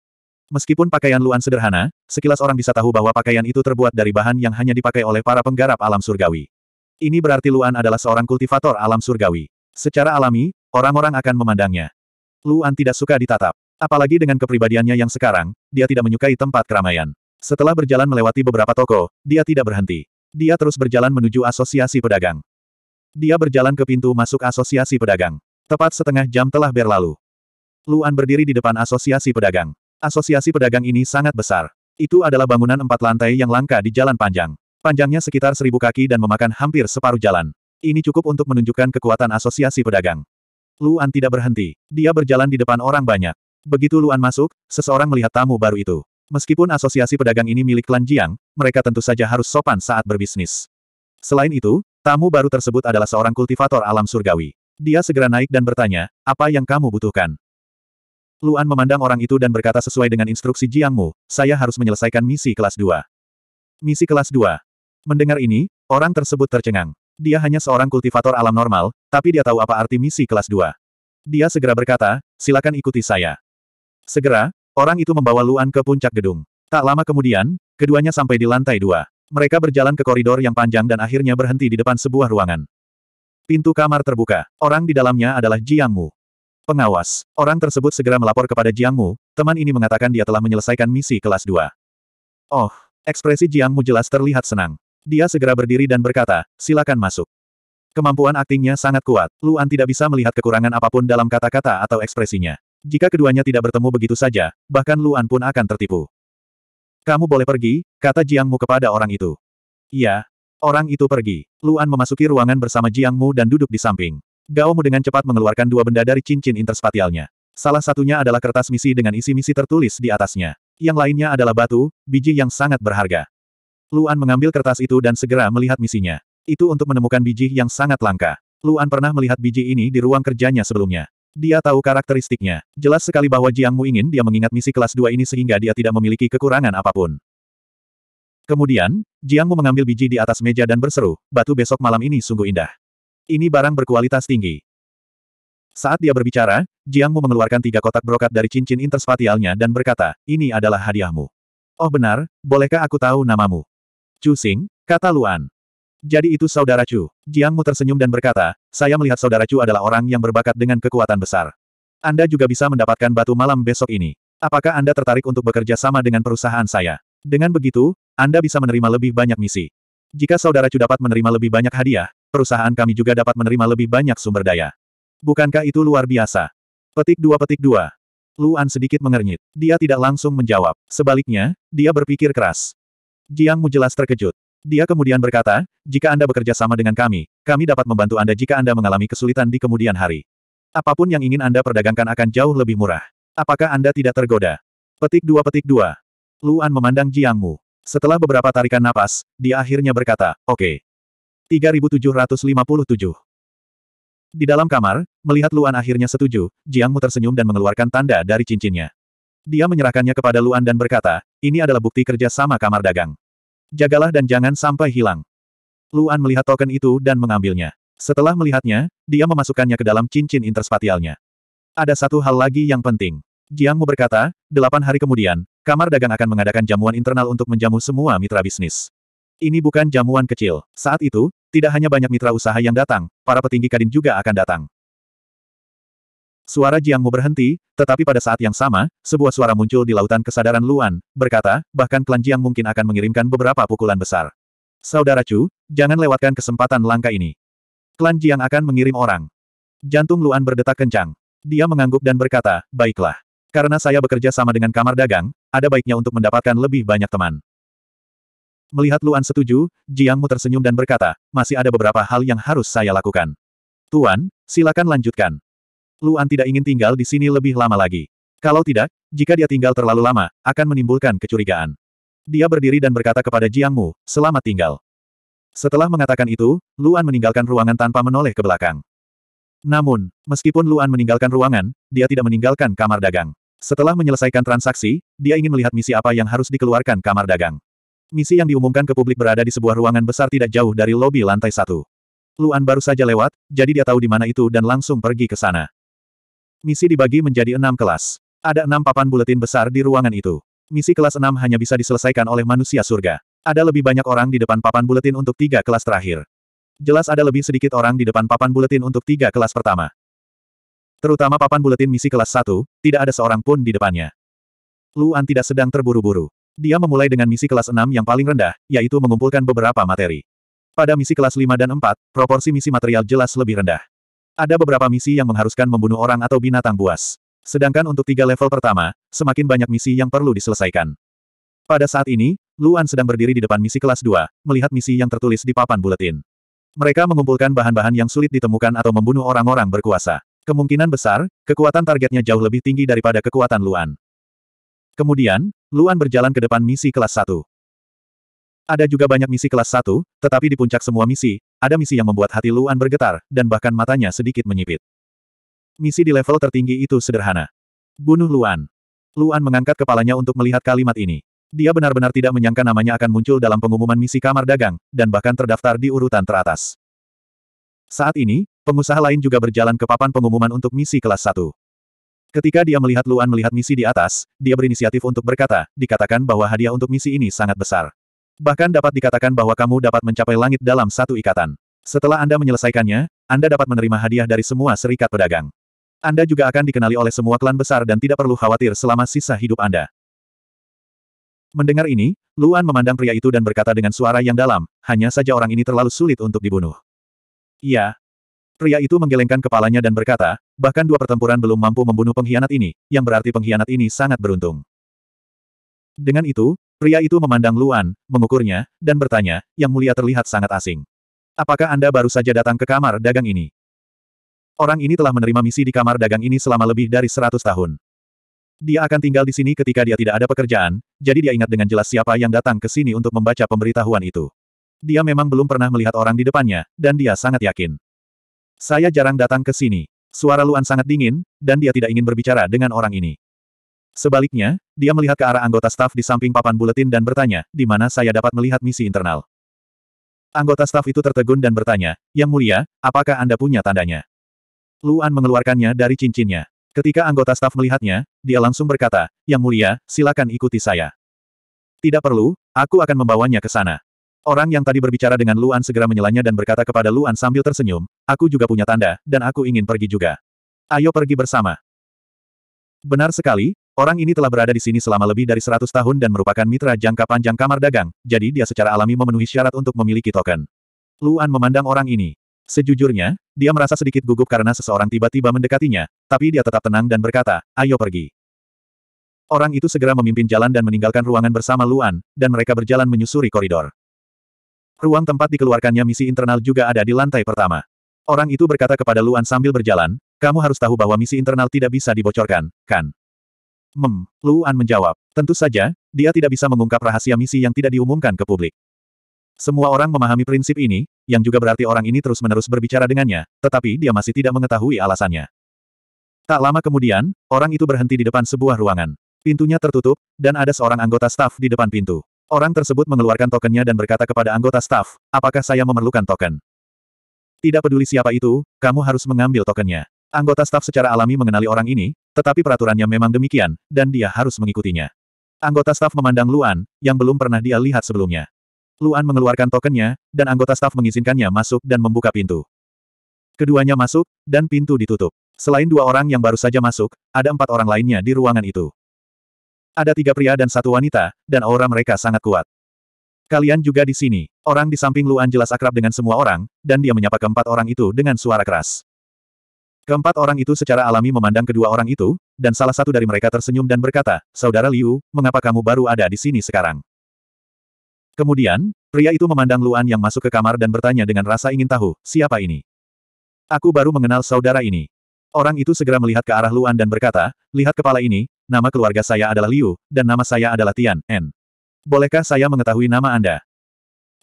Meskipun pakaian Luan sederhana, sekilas orang bisa tahu bahwa pakaian itu terbuat dari bahan yang hanya dipakai oleh para penggarap alam surgawi. Ini berarti Luan adalah seorang kultivator alam surgawi. Secara alami, orang-orang akan memandangnya. Luan tidak suka ditatap. Apalagi dengan kepribadiannya yang sekarang, dia tidak menyukai tempat keramaian. Setelah berjalan melewati beberapa toko, dia tidak berhenti. Dia terus berjalan menuju asosiasi pedagang. Dia berjalan ke pintu masuk asosiasi pedagang. Tepat setengah jam telah berlalu. Luan berdiri di depan asosiasi pedagang. Asosiasi pedagang ini sangat besar. Itu adalah bangunan empat lantai yang langka di jalan panjang. Panjangnya sekitar seribu kaki dan memakan hampir separuh jalan. Ini cukup untuk menunjukkan kekuatan asosiasi pedagang. Luan tidak berhenti. Dia berjalan di depan orang banyak. Begitu Luan masuk, seseorang melihat tamu baru itu. Meskipun asosiasi pedagang ini milik klan Jiang, mereka tentu saja harus sopan saat berbisnis. Selain itu, tamu baru tersebut adalah seorang kultivator alam surgawi. Dia segera naik dan bertanya, apa yang kamu butuhkan? Luan memandang orang itu dan berkata sesuai dengan instruksi Jiangmu, saya harus menyelesaikan misi kelas 2. Misi kelas 2. Mendengar ini, orang tersebut tercengang. Dia hanya seorang kultivator alam normal, tapi dia tahu apa arti misi kelas 2. Dia segera berkata, silakan ikuti saya. Segera, orang itu membawa Luan ke puncak gedung. Tak lama kemudian, keduanya sampai di lantai dua. Mereka berjalan ke koridor yang panjang dan akhirnya berhenti di depan sebuah ruangan. Pintu kamar terbuka. Orang di dalamnya adalah Jiang Mu. Pengawas. Orang tersebut segera melapor kepada Jiang Mu, teman ini mengatakan dia telah menyelesaikan misi kelas 2. Oh, ekspresi Jiang Mu jelas terlihat senang. Dia segera berdiri dan berkata, silakan masuk. Kemampuan aktingnya sangat kuat, Luan tidak bisa melihat kekurangan apapun dalam kata-kata atau ekspresinya. Jika keduanya tidak bertemu begitu saja, bahkan Luan pun akan tertipu. Kamu boleh pergi, kata Jiangmu kepada orang itu. Iya. Orang itu pergi. Luan memasuki ruangan bersama Jiangmu dan duduk di samping. Gaomu dengan cepat mengeluarkan dua benda dari cincin interspatialnya. Salah satunya adalah kertas misi dengan isi misi tertulis di atasnya. Yang lainnya adalah batu, biji yang sangat berharga. Luan mengambil kertas itu dan segera melihat misinya. Itu untuk menemukan biji yang sangat langka. Luan pernah melihat biji ini di ruang kerjanya sebelumnya. Dia tahu karakteristiknya. Jelas sekali bahwa Jiang Mu ingin dia mengingat misi kelas 2 ini sehingga dia tidak memiliki kekurangan apapun. Kemudian, Jiang Mu mengambil biji di atas meja dan berseru, batu besok malam ini sungguh indah. Ini barang berkualitas tinggi. Saat dia berbicara, Jiang Mu mengeluarkan tiga kotak brokat dari cincin interspatialnya dan berkata, ini adalah hadiahmu. Oh benar, bolehkah aku tahu namamu? Chu Xing, kata Luan. Jadi itu saudara Chu. Jiang Mu tersenyum dan berkata, saya melihat saudara Chu adalah orang yang berbakat dengan kekuatan besar. Anda juga bisa mendapatkan batu malam besok ini. Apakah Anda tertarik untuk bekerja sama dengan perusahaan saya? Dengan begitu, Anda bisa menerima lebih banyak misi. Jika saudara Chu dapat menerima lebih banyak hadiah, perusahaan kami juga dapat menerima lebih banyak sumber daya. Bukankah itu luar biasa? Petik dua petik dua. Luan sedikit mengernyit. Dia tidak langsung menjawab. Sebaliknya, dia berpikir keras. Jiang Mu jelas terkejut. Dia kemudian berkata, jika Anda bekerja sama dengan kami, kami dapat membantu Anda jika Anda mengalami kesulitan di kemudian hari. Apapun yang ingin Anda perdagangkan akan jauh lebih murah. Apakah Anda tidak tergoda? Petik dua petik dua. Luan memandang Jiang Mu. Setelah beberapa tarikan napas, dia akhirnya berkata, oke. Okay. 3757. Di dalam kamar, melihat Luan akhirnya setuju, Jiang Mu tersenyum dan mengeluarkan tanda dari cincinnya. Dia menyerahkannya kepada Luan dan berkata, ini adalah bukti kerja sama kamar dagang. Jagalah dan jangan sampai hilang. Luan melihat token itu dan mengambilnya. Setelah melihatnya, dia memasukkannya ke dalam cincin interspatialnya. Ada satu hal lagi yang penting. Jiang Mu berkata, delapan hari kemudian, kamar dagang akan mengadakan jamuan internal untuk menjamu semua mitra bisnis. Ini bukan jamuan kecil. Saat itu, tidak hanya banyak mitra usaha yang datang, para petinggi Kadin juga akan datang. Suara Jiangmu berhenti, tetapi pada saat yang sama, sebuah suara muncul di lautan kesadaran Luan, berkata, bahkan klan Jiang mungkin akan mengirimkan beberapa pukulan besar. Saudara Chu, jangan lewatkan kesempatan langka ini. Klan Jiang akan mengirim orang. Jantung Luan berdetak kencang. Dia mengangguk dan berkata, baiklah. Karena saya bekerja sama dengan kamar dagang, ada baiknya untuk mendapatkan lebih banyak teman. Melihat Luan setuju, Jiangmu tersenyum dan berkata, masih ada beberapa hal yang harus saya lakukan. Tuan, silakan lanjutkan. Luan tidak ingin tinggal di sini lebih lama lagi. Kalau tidak, jika dia tinggal terlalu lama, akan menimbulkan kecurigaan. Dia berdiri dan berkata kepada Jiang Mu, selamat tinggal. Setelah mengatakan itu, Luan meninggalkan ruangan tanpa menoleh ke belakang. Namun, meskipun Luan meninggalkan ruangan, dia tidak meninggalkan kamar dagang. Setelah menyelesaikan transaksi, dia ingin melihat misi apa yang harus dikeluarkan kamar dagang. Misi yang diumumkan ke publik berada di sebuah ruangan besar tidak jauh dari lobi lantai satu. Luan baru saja lewat, jadi dia tahu di mana itu dan langsung pergi ke sana. Misi dibagi menjadi enam kelas. Ada enam papan buletin besar di ruangan itu. Misi kelas enam hanya bisa diselesaikan oleh manusia surga. Ada lebih banyak orang di depan papan buletin untuk tiga kelas terakhir. Jelas ada lebih sedikit orang di depan papan buletin untuk tiga kelas pertama. Terutama papan buletin misi kelas satu, tidak ada seorang pun di depannya. Luan tidak sedang terburu-buru. Dia memulai dengan misi kelas enam yang paling rendah, yaitu mengumpulkan beberapa materi. Pada misi kelas lima dan empat, proporsi misi material jelas lebih rendah. Ada beberapa misi yang mengharuskan membunuh orang atau binatang buas. Sedangkan untuk tiga level pertama, semakin banyak misi yang perlu diselesaikan. Pada saat ini, Luan sedang berdiri di depan misi kelas 2, melihat misi yang tertulis di papan buletin. Mereka mengumpulkan bahan-bahan yang sulit ditemukan atau membunuh orang-orang berkuasa. Kemungkinan besar, kekuatan targetnya jauh lebih tinggi daripada kekuatan Luan. Kemudian, Luan berjalan ke depan misi kelas 1. Ada juga banyak misi kelas 1, tetapi di puncak semua misi, ada misi yang membuat hati Luan bergetar, dan bahkan matanya sedikit menyipit. Misi di level tertinggi itu sederhana. Bunuh Luan. Luan mengangkat kepalanya untuk melihat kalimat ini. Dia benar-benar tidak menyangka namanya akan muncul dalam pengumuman misi kamar dagang, dan bahkan terdaftar di urutan teratas. Saat ini, pengusaha lain juga berjalan ke papan pengumuman untuk misi kelas 1. Ketika dia melihat Luan melihat misi di atas, dia berinisiatif untuk berkata, dikatakan bahwa hadiah untuk misi ini sangat besar. Bahkan dapat dikatakan bahwa kamu dapat mencapai langit dalam satu ikatan. Setelah Anda menyelesaikannya, Anda dapat menerima hadiah dari semua serikat pedagang. Anda juga akan dikenali oleh semua klan besar dan tidak perlu khawatir selama sisa hidup Anda. Mendengar ini, Luan memandang pria itu dan berkata dengan suara yang dalam, hanya saja orang ini terlalu sulit untuk dibunuh. Iya. Pria itu menggelengkan kepalanya dan berkata, bahkan dua pertempuran belum mampu membunuh pengkhianat ini, yang berarti pengkhianat ini sangat beruntung. Dengan itu, pria itu memandang Luan, mengukurnya, dan bertanya, yang mulia terlihat sangat asing. Apakah Anda baru saja datang ke kamar dagang ini? Orang ini telah menerima misi di kamar dagang ini selama lebih dari 100 tahun. Dia akan tinggal di sini ketika dia tidak ada pekerjaan, jadi dia ingat dengan jelas siapa yang datang ke sini untuk membaca pemberitahuan itu. Dia memang belum pernah melihat orang di depannya, dan dia sangat yakin. Saya jarang datang ke sini. Suara Luan sangat dingin, dan dia tidak ingin berbicara dengan orang ini. Sebaliknya, dia melihat ke arah anggota staf di samping papan buletin dan bertanya, di mana saya dapat melihat misi internal. Anggota staf itu tertegun dan bertanya, Yang mulia, apakah Anda punya tandanya? Luan mengeluarkannya dari cincinnya. Ketika anggota staf melihatnya, dia langsung berkata, Yang mulia, silakan ikuti saya. Tidak perlu, aku akan membawanya ke sana. Orang yang tadi berbicara dengan Luan segera menyelanya dan berkata kepada Luan sambil tersenyum, aku juga punya tanda, dan aku ingin pergi juga. Ayo pergi bersama. Benar sekali, Orang ini telah berada di sini selama lebih dari 100 tahun dan merupakan mitra jangka panjang kamar dagang, jadi dia secara alami memenuhi syarat untuk memiliki token. Luan memandang orang ini. Sejujurnya, dia merasa sedikit gugup karena seseorang tiba-tiba mendekatinya, tapi dia tetap tenang dan berkata, ayo pergi. Orang itu segera memimpin jalan dan meninggalkan ruangan bersama Luan, dan mereka berjalan menyusuri koridor. Ruang tempat dikeluarkannya misi internal juga ada di lantai pertama. Orang itu berkata kepada Luan sambil berjalan, kamu harus tahu bahwa misi internal tidak bisa dibocorkan, kan? Mem, Luan menjawab. Tentu saja, dia tidak bisa mengungkap rahasia misi yang tidak diumumkan ke publik. Semua orang memahami prinsip ini, yang juga berarti orang ini terus-menerus berbicara dengannya, tetapi dia masih tidak mengetahui alasannya. Tak lama kemudian, orang itu berhenti di depan sebuah ruangan. Pintunya tertutup, dan ada seorang anggota staf di depan pintu. Orang tersebut mengeluarkan tokennya dan berkata kepada anggota staf, apakah saya memerlukan token? Tidak peduli siapa itu, kamu harus mengambil tokennya. Anggota staf secara alami mengenali orang ini, tetapi peraturannya memang demikian, dan dia harus mengikutinya. Anggota staf memandang Luan, yang belum pernah dia lihat sebelumnya. Luan mengeluarkan tokennya, dan anggota staf mengizinkannya masuk dan membuka pintu. Keduanya masuk, dan pintu ditutup. Selain dua orang yang baru saja masuk, ada empat orang lainnya di ruangan itu. Ada tiga pria dan satu wanita, dan aura mereka sangat kuat. Kalian juga di sini. Orang di samping Luan jelas akrab dengan semua orang, dan dia menyapa keempat orang itu dengan suara keras. Keempat orang itu secara alami memandang kedua orang itu, dan salah satu dari mereka tersenyum dan berkata, Saudara Liu, mengapa kamu baru ada di sini sekarang? Kemudian, pria itu memandang Luan yang masuk ke kamar dan bertanya dengan rasa ingin tahu, siapa ini? Aku baru mengenal saudara ini. Orang itu segera melihat ke arah Luan dan berkata, lihat kepala ini, nama keluarga saya adalah Liu, dan nama saya adalah Tian, N. Bolehkah saya mengetahui nama Anda?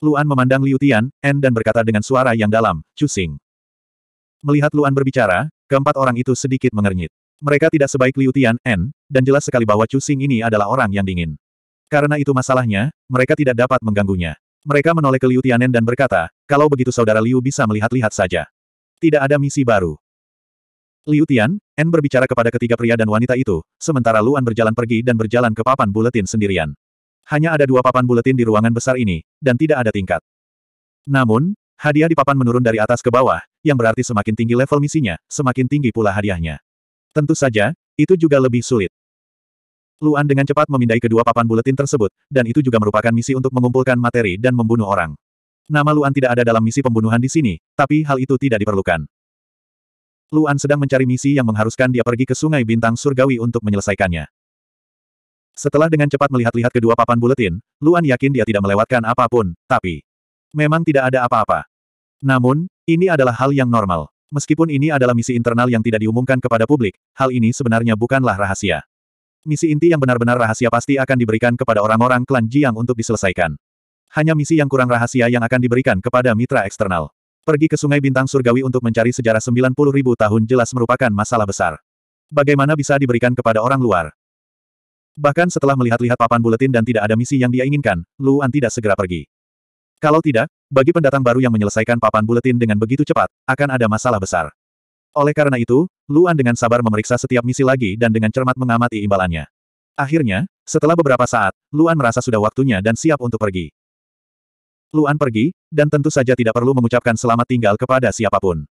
Luan memandang Liu Tian, N dan berkata dengan suara yang dalam, Cusing. Melihat Luan berbicara, keempat orang itu sedikit mengernyit. Mereka tidak sebaik Liu Tian, N, dan jelas sekali bahwa Chu Xing ini adalah orang yang dingin. Karena itu masalahnya, mereka tidak dapat mengganggunya. Mereka menoleh ke Liu Tianen dan berkata, kalau begitu saudara Liu bisa melihat-lihat saja. Tidak ada misi baru. Liu Tian, N berbicara kepada ketiga pria dan wanita itu, sementara Luan berjalan pergi dan berjalan ke papan buletin sendirian. Hanya ada dua papan buletin di ruangan besar ini, dan tidak ada tingkat. Namun, hadiah di papan menurun dari atas ke bawah, yang berarti semakin tinggi level misinya, semakin tinggi pula hadiahnya. Tentu saja, itu juga lebih sulit. Luan dengan cepat memindai kedua papan buletin tersebut, dan itu juga merupakan misi untuk mengumpulkan materi dan membunuh orang. Nama Luan tidak ada dalam misi pembunuhan di sini, tapi hal itu tidak diperlukan. Luan sedang mencari misi yang mengharuskan dia pergi ke Sungai Bintang Surgawi untuk menyelesaikannya. Setelah dengan cepat melihat-lihat kedua papan buletin, Luan yakin dia tidak melewatkan apapun, tapi memang tidak ada apa-apa. Namun, ini adalah hal yang normal. Meskipun ini adalah misi internal yang tidak diumumkan kepada publik, hal ini sebenarnya bukanlah rahasia. Misi inti yang benar-benar rahasia pasti akan diberikan kepada orang-orang klan Jiang untuk diselesaikan. Hanya misi yang kurang rahasia yang akan diberikan kepada mitra eksternal. Pergi ke Sungai Bintang Surgawi untuk mencari sejarah 90 ribu tahun jelas merupakan masalah besar. Bagaimana bisa diberikan kepada orang luar? Bahkan setelah melihat-lihat papan buletin dan tidak ada misi yang dia inginkan, Luan tidak segera pergi. Kalau tidak, bagi pendatang baru yang menyelesaikan papan buletin dengan begitu cepat, akan ada masalah besar. Oleh karena itu, Luan dengan sabar memeriksa setiap misi lagi dan dengan cermat mengamati imbalannya. Akhirnya, setelah beberapa saat, Luan merasa sudah waktunya dan siap untuk pergi. Luan pergi, dan tentu saja tidak perlu mengucapkan selamat tinggal kepada siapapun.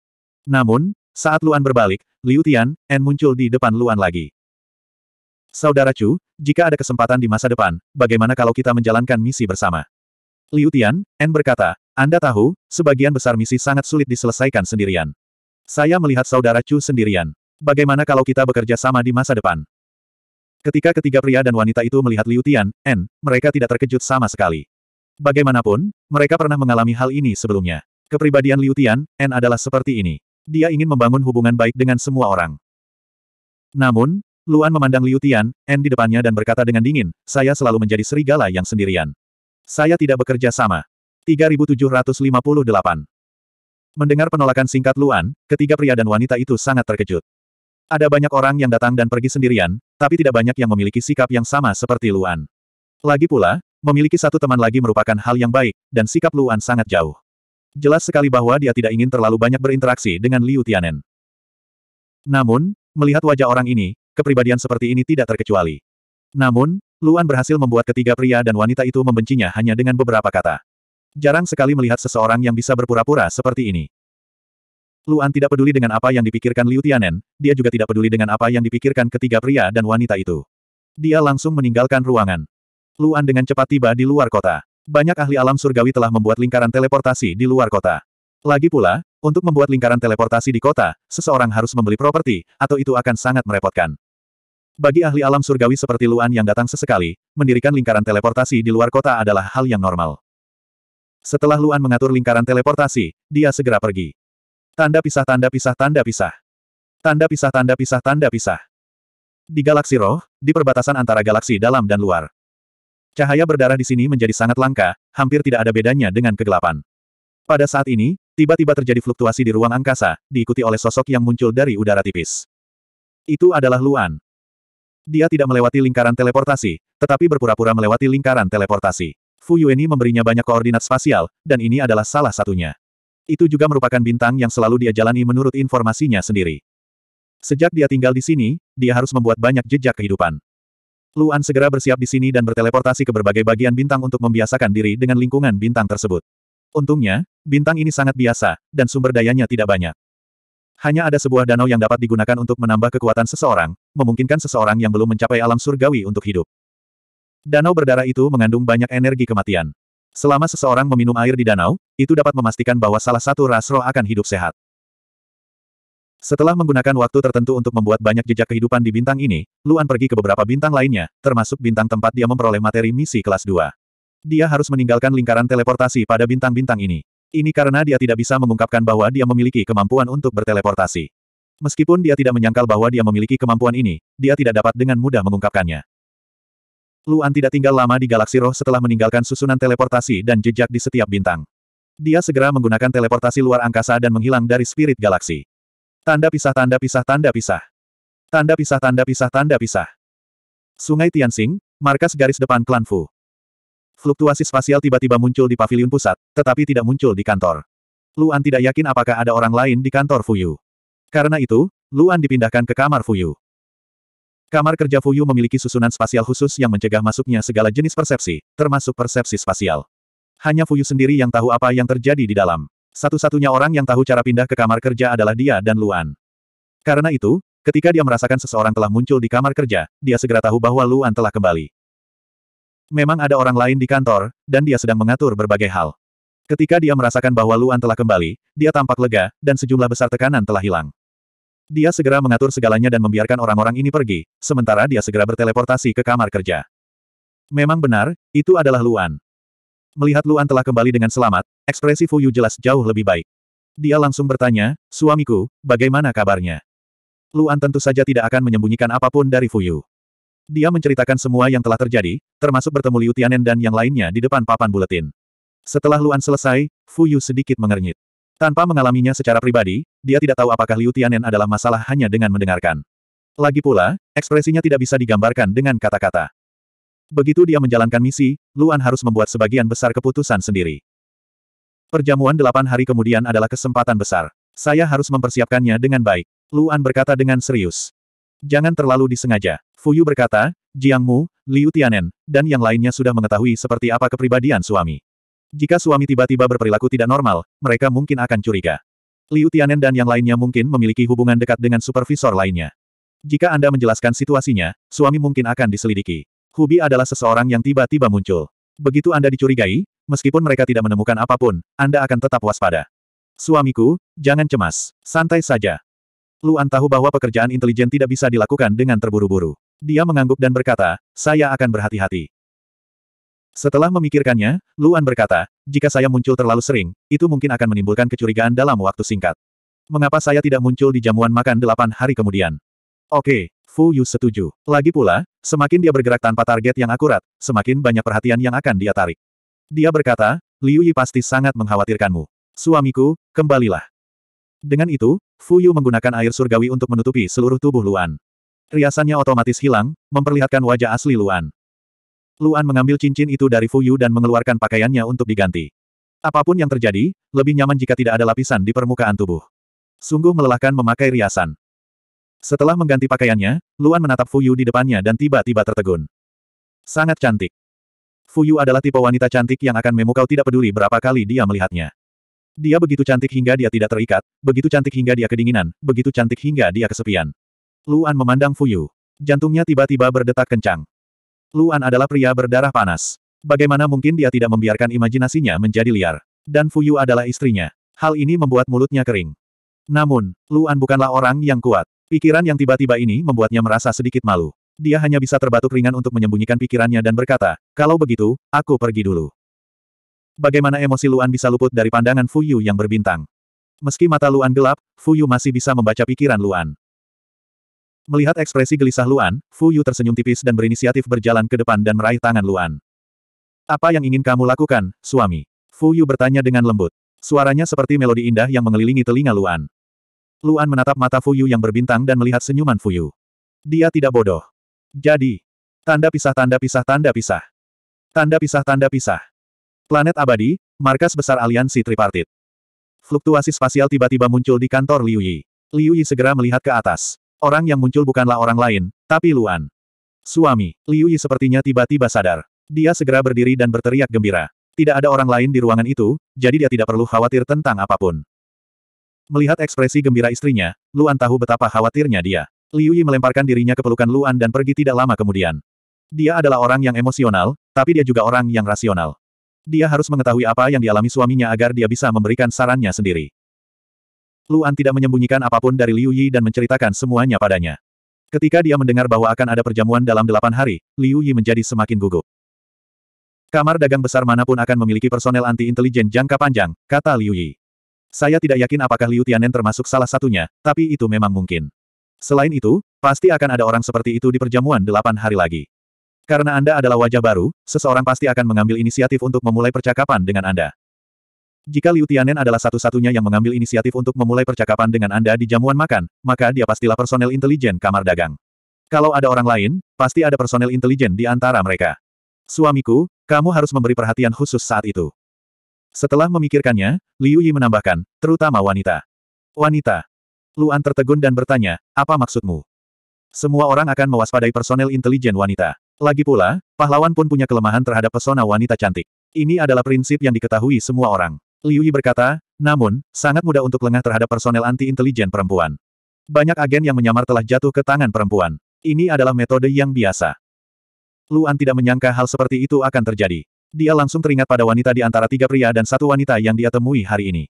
Namun, saat Luan berbalik, Liu Tian, En muncul di depan Luan lagi. Saudara Chu, jika ada kesempatan di masa depan, bagaimana kalau kita menjalankan misi bersama? Liu Tian, N berkata, Anda tahu, sebagian besar misi sangat sulit diselesaikan sendirian. Saya melihat saudara Chu sendirian. Bagaimana kalau kita bekerja sama di masa depan? Ketika ketiga pria dan wanita itu melihat Liu Tian, N, mereka tidak terkejut sama sekali. Bagaimanapun, mereka pernah mengalami hal ini sebelumnya. Kepribadian Liu Tian, N adalah seperti ini. Dia ingin membangun hubungan baik dengan semua orang. Namun, Luan memandang Liu Tian, N di depannya dan berkata dengan dingin, saya selalu menjadi serigala yang sendirian. Saya tidak bekerja sama. 3758. Mendengar penolakan singkat Luan, ketiga pria dan wanita itu sangat terkejut. Ada banyak orang yang datang dan pergi sendirian, tapi tidak banyak yang memiliki sikap yang sama seperti Luan. Lagi pula, memiliki satu teman lagi merupakan hal yang baik, dan sikap Luan sangat jauh. Jelas sekali bahwa dia tidak ingin terlalu banyak berinteraksi dengan Liu Tianen. Namun, melihat wajah orang ini, kepribadian seperti ini tidak terkecuali. Namun, Luan berhasil membuat ketiga pria dan wanita itu membencinya hanya dengan beberapa kata. Jarang sekali melihat seseorang yang bisa berpura-pura seperti ini. Luan tidak peduli dengan apa yang dipikirkan Liu Tianen, dia juga tidak peduli dengan apa yang dipikirkan ketiga pria dan wanita itu. Dia langsung meninggalkan ruangan. Luan dengan cepat tiba di luar kota. Banyak ahli alam surgawi telah membuat lingkaran teleportasi di luar kota. Lagi pula, untuk membuat lingkaran teleportasi di kota, seseorang harus membeli properti, atau itu akan sangat merepotkan. Bagi ahli alam surgawi seperti Luan yang datang sesekali, mendirikan lingkaran teleportasi di luar kota adalah hal yang normal. Setelah Luan mengatur lingkaran teleportasi, dia segera pergi. Tanda pisah tanda pisah tanda pisah. Tanda pisah tanda pisah tanda pisah. Di galaksi roh, di perbatasan antara galaksi dalam dan luar. Cahaya berdarah di sini menjadi sangat langka, hampir tidak ada bedanya dengan kegelapan. Pada saat ini, tiba-tiba terjadi fluktuasi di ruang angkasa, diikuti oleh sosok yang muncul dari udara tipis. Itu adalah Luan. Dia tidak melewati lingkaran teleportasi, tetapi berpura-pura melewati lingkaran teleportasi. Fu Yueni memberinya banyak koordinat spasial, dan ini adalah salah satunya. Itu juga merupakan bintang yang selalu dia jalani menurut informasinya sendiri. Sejak dia tinggal di sini, dia harus membuat banyak jejak kehidupan. Luan segera bersiap di sini dan berteleportasi ke berbagai bagian bintang untuk membiasakan diri dengan lingkungan bintang tersebut. Untungnya, bintang ini sangat biasa, dan sumber dayanya tidak banyak. Hanya ada sebuah danau yang dapat digunakan untuk menambah kekuatan seseorang, memungkinkan seseorang yang belum mencapai alam surgawi untuk hidup. Danau berdarah itu mengandung banyak energi kematian. Selama seseorang meminum air di danau, itu dapat memastikan bahwa salah satu ras roh akan hidup sehat. Setelah menggunakan waktu tertentu untuk membuat banyak jejak kehidupan di bintang ini, Luan pergi ke beberapa bintang lainnya, termasuk bintang tempat dia memperoleh materi misi kelas 2. Dia harus meninggalkan lingkaran teleportasi pada bintang-bintang ini. Ini karena dia tidak bisa mengungkapkan bahwa dia memiliki kemampuan untuk berteleportasi. Meskipun dia tidak menyangkal bahwa dia memiliki kemampuan ini, dia tidak dapat dengan mudah mengungkapkannya. Luan tidak tinggal lama di galaksi roh setelah meninggalkan susunan teleportasi dan jejak di setiap bintang. Dia segera menggunakan teleportasi luar angkasa dan menghilang dari spirit galaksi. Tanda pisah tanda pisah tanda pisah. Tanda pisah tanda pisah tanda pisah. Sungai Tianxing, markas garis depan klan Fu fluktuasi spasial tiba-tiba muncul di pavilion pusat, tetapi tidak muncul di kantor. Luan tidak yakin apakah ada orang lain di kantor Fuyu. Karena itu, Luan dipindahkan ke kamar Fuyu. Kamar kerja Fuyu memiliki susunan spasial khusus yang mencegah masuknya segala jenis persepsi, termasuk persepsi spasial. Hanya Fuyu sendiri yang tahu apa yang terjadi di dalam. Satu-satunya orang yang tahu cara pindah ke kamar kerja adalah dia dan Luan. Karena itu, ketika dia merasakan seseorang telah muncul di kamar kerja, dia segera tahu bahwa Luan telah kembali. Memang ada orang lain di kantor, dan dia sedang mengatur berbagai hal. Ketika dia merasakan bahwa Luan telah kembali, dia tampak lega, dan sejumlah besar tekanan telah hilang. Dia segera mengatur segalanya dan membiarkan orang-orang ini pergi, sementara dia segera berteleportasi ke kamar kerja. Memang benar, itu adalah Luan. Melihat Luan telah kembali dengan selamat, ekspresi Fuyu jelas jauh lebih baik. Dia langsung bertanya, suamiku, bagaimana kabarnya? Luan tentu saja tidak akan menyembunyikan apapun dari Fuyu. Dia menceritakan semua yang telah terjadi, termasuk bertemu Liu Tianen dan yang lainnya di depan papan buletin. Setelah Luan selesai, Fu Yu sedikit mengernyit. Tanpa mengalaminya secara pribadi, dia tidak tahu apakah Liu Tianen adalah masalah hanya dengan mendengarkan. Lagi pula, ekspresinya tidak bisa digambarkan dengan kata-kata. Begitu dia menjalankan misi, Luan harus membuat sebagian besar keputusan sendiri. Perjamuan delapan hari kemudian adalah kesempatan besar. Saya harus mempersiapkannya dengan baik. Luan berkata dengan serius. Jangan terlalu disengaja. Fuyu berkata, Jiang Mu, Liu Tianen, dan yang lainnya sudah mengetahui seperti apa kepribadian suami. Jika suami tiba-tiba berperilaku tidak normal, mereka mungkin akan curiga. Liu Tianen dan yang lainnya mungkin memiliki hubungan dekat dengan supervisor lainnya. Jika Anda menjelaskan situasinya, suami mungkin akan diselidiki. Hubi adalah seseorang yang tiba-tiba muncul. Begitu Anda dicurigai, meskipun mereka tidak menemukan apapun, Anda akan tetap waspada. Suamiku, jangan cemas, santai saja. Luan tahu bahwa pekerjaan intelijen tidak bisa dilakukan dengan terburu-buru. Dia mengangguk dan berkata, saya akan berhati-hati. Setelah memikirkannya, Luan berkata, jika saya muncul terlalu sering, itu mungkin akan menimbulkan kecurigaan dalam waktu singkat. Mengapa saya tidak muncul di jamuan makan delapan hari kemudian? Oke, Fu Yu setuju. Lagi pula, semakin dia bergerak tanpa target yang akurat, semakin banyak perhatian yang akan dia tarik. Dia berkata, Liu Yi pasti sangat mengkhawatirkanmu. Suamiku, kembalilah. Dengan itu, Fuyu menggunakan air surgawi untuk menutupi seluruh tubuh Luan. Riasannya otomatis hilang, memperlihatkan wajah asli Luan. Luan mengambil cincin itu dari Fuyu dan mengeluarkan pakaiannya untuk diganti. Apapun yang terjadi, lebih nyaman jika tidak ada lapisan di permukaan tubuh. Sungguh melelahkan memakai riasan. Setelah mengganti pakaiannya, Luan menatap Fuyu di depannya dan tiba-tiba tertegun. Sangat cantik. Fuyu adalah tipe wanita cantik yang akan memukau tidak peduli berapa kali dia melihatnya. Dia begitu cantik hingga dia tidak terikat, begitu cantik hingga dia kedinginan, begitu cantik hingga dia kesepian. Luan memandang Fuyu. Jantungnya tiba-tiba berdetak kencang. Luan adalah pria berdarah panas. Bagaimana mungkin dia tidak membiarkan imajinasinya menjadi liar? Dan Fuyu adalah istrinya. Hal ini membuat mulutnya kering. Namun, Luan bukanlah orang yang kuat. Pikiran yang tiba-tiba ini membuatnya merasa sedikit malu. Dia hanya bisa terbatuk ringan untuk menyembunyikan pikirannya dan berkata, kalau begitu, aku pergi dulu. Bagaimana emosi Luan bisa luput dari pandangan Fu Yu yang berbintang? Meski mata Luan gelap, Fu Yu masih bisa membaca pikiran Luan. Melihat ekspresi gelisah Luan, Fu Yu tersenyum tipis dan berinisiatif berjalan ke depan dan meraih tangan Luan. Apa yang ingin kamu lakukan, suami? Fu Yu bertanya dengan lembut. Suaranya seperti melodi indah yang mengelilingi telinga Luan. Luan menatap mata Fu Yu yang berbintang dan melihat senyuman Fu Yu. Dia tidak bodoh. Jadi, tanda pisah tanda pisah tanda pisah. Tanda pisah tanda pisah. Planet abadi, markas besar aliansi tripartit. Fluktuasi spasial tiba-tiba muncul di kantor Liu Yi. Liu Yi segera melihat ke atas. Orang yang muncul bukanlah orang lain, tapi Luan. Suami, Liu Yi sepertinya tiba-tiba sadar. Dia segera berdiri dan berteriak gembira. Tidak ada orang lain di ruangan itu, jadi dia tidak perlu khawatir tentang apapun. Melihat ekspresi gembira istrinya, Luan tahu betapa khawatirnya dia. Liu Yi melemparkan dirinya ke pelukan Luan dan pergi tidak lama kemudian. Dia adalah orang yang emosional, tapi dia juga orang yang rasional. Dia harus mengetahui apa yang dialami suaminya agar dia bisa memberikan sarannya sendiri. Luan tidak menyembunyikan apapun dari Liu Yi dan menceritakan semuanya padanya. Ketika dia mendengar bahwa akan ada perjamuan dalam delapan hari, Liu Yi menjadi semakin gugup. Kamar dagang besar manapun akan memiliki personel anti-intelijen jangka panjang, kata Liu Yi. Saya tidak yakin apakah Liu Tianen termasuk salah satunya, tapi itu memang mungkin. Selain itu, pasti akan ada orang seperti itu di perjamuan delapan hari lagi. Karena Anda adalah wajah baru, seseorang pasti akan mengambil inisiatif untuk memulai percakapan dengan Anda. Jika Liu Tianen adalah satu-satunya yang mengambil inisiatif untuk memulai percakapan dengan Anda di jamuan makan, maka dia pastilah personel intelijen kamar dagang. Kalau ada orang lain, pasti ada personel intelijen di antara mereka. Suamiku, kamu harus memberi perhatian khusus saat itu. Setelah memikirkannya, Liu Yi menambahkan, terutama wanita. Wanita. Luan tertegun dan bertanya, apa maksudmu? Semua orang akan mewaspadai personel intelijen wanita. Lagi pula, pahlawan pun punya kelemahan terhadap pesona wanita cantik. Ini adalah prinsip yang diketahui semua orang. Liu Yi berkata, namun, sangat mudah untuk lengah terhadap personel anti-intelijen perempuan. Banyak agen yang menyamar telah jatuh ke tangan perempuan. Ini adalah metode yang biasa. Luan tidak menyangka hal seperti itu akan terjadi. Dia langsung teringat pada wanita di antara tiga pria dan satu wanita yang dia temui hari ini.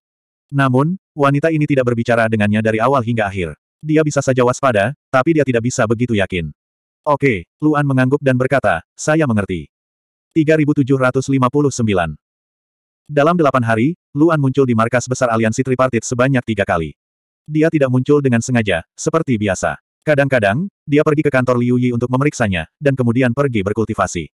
Namun, wanita ini tidak berbicara dengannya dari awal hingga akhir. Dia bisa saja waspada, tapi dia tidak bisa begitu yakin. Oke, Luan mengangguk dan berkata, saya mengerti. 3759 Dalam delapan hari, Luan muncul di markas besar aliansi tripartit sebanyak tiga kali. Dia tidak muncul dengan sengaja, seperti biasa. Kadang-kadang, dia pergi ke kantor Liu Yi untuk memeriksanya, dan kemudian pergi berkultivasi.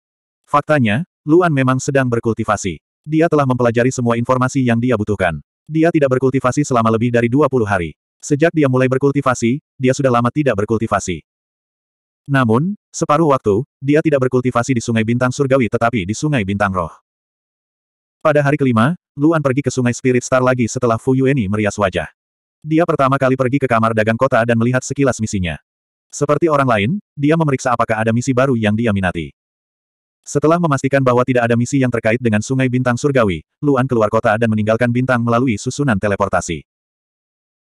Faktanya, Luan memang sedang berkultivasi. Dia telah mempelajari semua informasi yang dia butuhkan. Dia tidak berkultivasi selama lebih dari 20 hari. Sejak dia mulai berkultivasi, dia sudah lama tidak berkultivasi. Namun, separuh waktu, dia tidak berkultivasi di Sungai Bintang Surgawi tetapi di Sungai Bintang Roh. Pada hari kelima, Luan pergi ke Sungai Spirit Star lagi setelah Fu Yueni merias wajah. Dia pertama kali pergi ke kamar dagang kota dan melihat sekilas misinya. Seperti orang lain, dia memeriksa apakah ada misi baru yang dia minati. Setelah memastikan bahwa tidak ada misi yang terkait dengan Sungai Bintang Surgawi, Luan keluar kota dan meninggalkan Bintang melalui susunan teleportasi.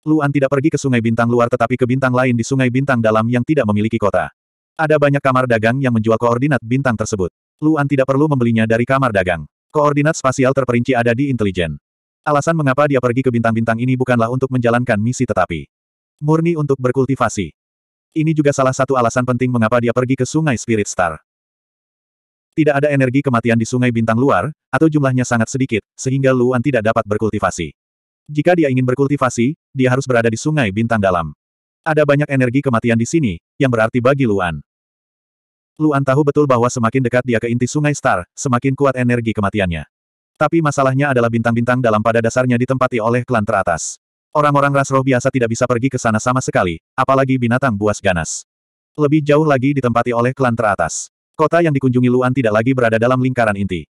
Luan tidak pergi ke Sungai Bintang luar tetapi ke bintang lain di Sungai Bintang dalam yang tidak memiliki kota. Ada banyak kamar dagang yang menjual koordinat bintang tersebut. Luan tidak perlu membelinya dari kamar dagang. Koordinat spasial terperinci ada di intelijen. Alasan mengapa dia pergi ke bintang-bintang ini bukanlah untuk menjalankan misi tetapi murni untuk berkultivasi. Ini juga salah satu alasan penting mengapa dia pergi ke Sungai Spirit Star. Tidak ada energi kematian di Sungai Bintang luar, atau jumlahnya sangat sedikit, sehingga Luan tidak dapat berkultivasi. Jika dia ingin berkultivasi, dia harus berada di sungai bintang dalam. Ada banyak energi kematian di sini, yang berarti bagi Luan. Luan tahu betul bahwa semakin dekat dia ke inti sungai Star, semakin kuat energi kematiannya. Tapi masalahnya adalah bintang-bintang dalam pada dasarnya ditempati oleh klan teratas. Orang-orang ras roh biasa tidak bisa pergi ke sana sama sekali, apalagi binatang buas ganas. Lebih jauh lagi ditempati oleh klan teratas. Kota yang dikunjungi Luan tidak lagi berada dalam lingkaran inti.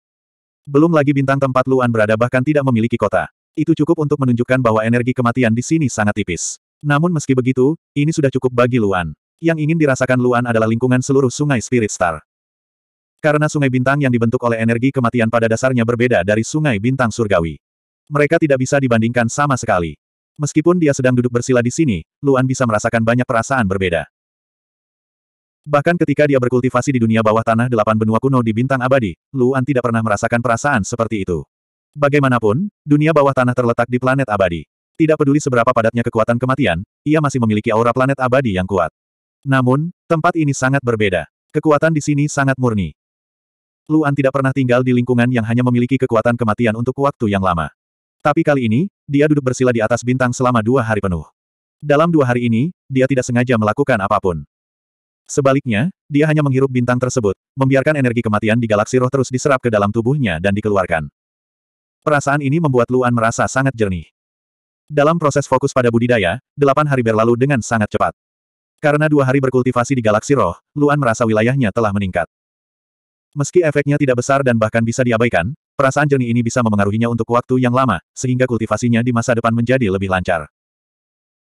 Belum lagi bintang tempat Luan berada bahkan tidak memiliki kota. Itu cukup untuk menunjukkan bahwa energi kematian di sini sangat tipis. Namun meski begitu, ini sudah cukup bagi Luan. Yang ingin dirasakan Luan adalah lingkungan seluruh sungai Spirit Star. Karena sungai bintang yang dibentuk oleh energi kematian pada dasarnya berbeda dari sungai bintang surgawi. Mereka tidak bisa dibandingkan sama sekali. Meskipun dia sedang duduk bersila di sini, Luan bisa merasakan banyak perasaan berbeda. Bahkan ketika dia berkultivasi di dunia bawah tanah delapan benua kuno di bintang abadi, Luan tidak pernah merasakan perasaan seperti itu. Bagaimanapun, dunia bawah tanah terletak di planet abadi. Tidak peduli seberapa padatnya kekuatan kematian, ia masih memiliki aura planet abadi yang kuat. Namun, tempat ini sangat berbeda. Kekuatan di sini sangat murni. Luan tidak pernah tinggal di lingkungan yang hanya memiliki kekuatan kematian untuk waktu yang lama. Tapi kali ini, dia duduk bersila di atas bintang selama dua hari penuh. Dalam dua hari ini, dia tidak sengaja melakukan apapun. Sebaliknya, dia hanya menghirup bintang tersebut, membiarkan energi kematian di galaksi roh terus diserap ke dalam tubuhnya dan dikeluarkan. Perasaan ini membuat Luan merasa sangat jernih. Dalam proses fokus pada budidaya, delapan hari berlalu dengan sangat cepat. Karena dua hari berkultivasi di galaksi roh, Luan merasa wilayahnya telah meningkat. Meski efeknya tidak besar dan bahkan bisa diabaikan, perasaan jernih ini bisa memengaruhinya untuk waktu yang lama, sehingga kultivasinya di masa depan menjadi lebih lancar.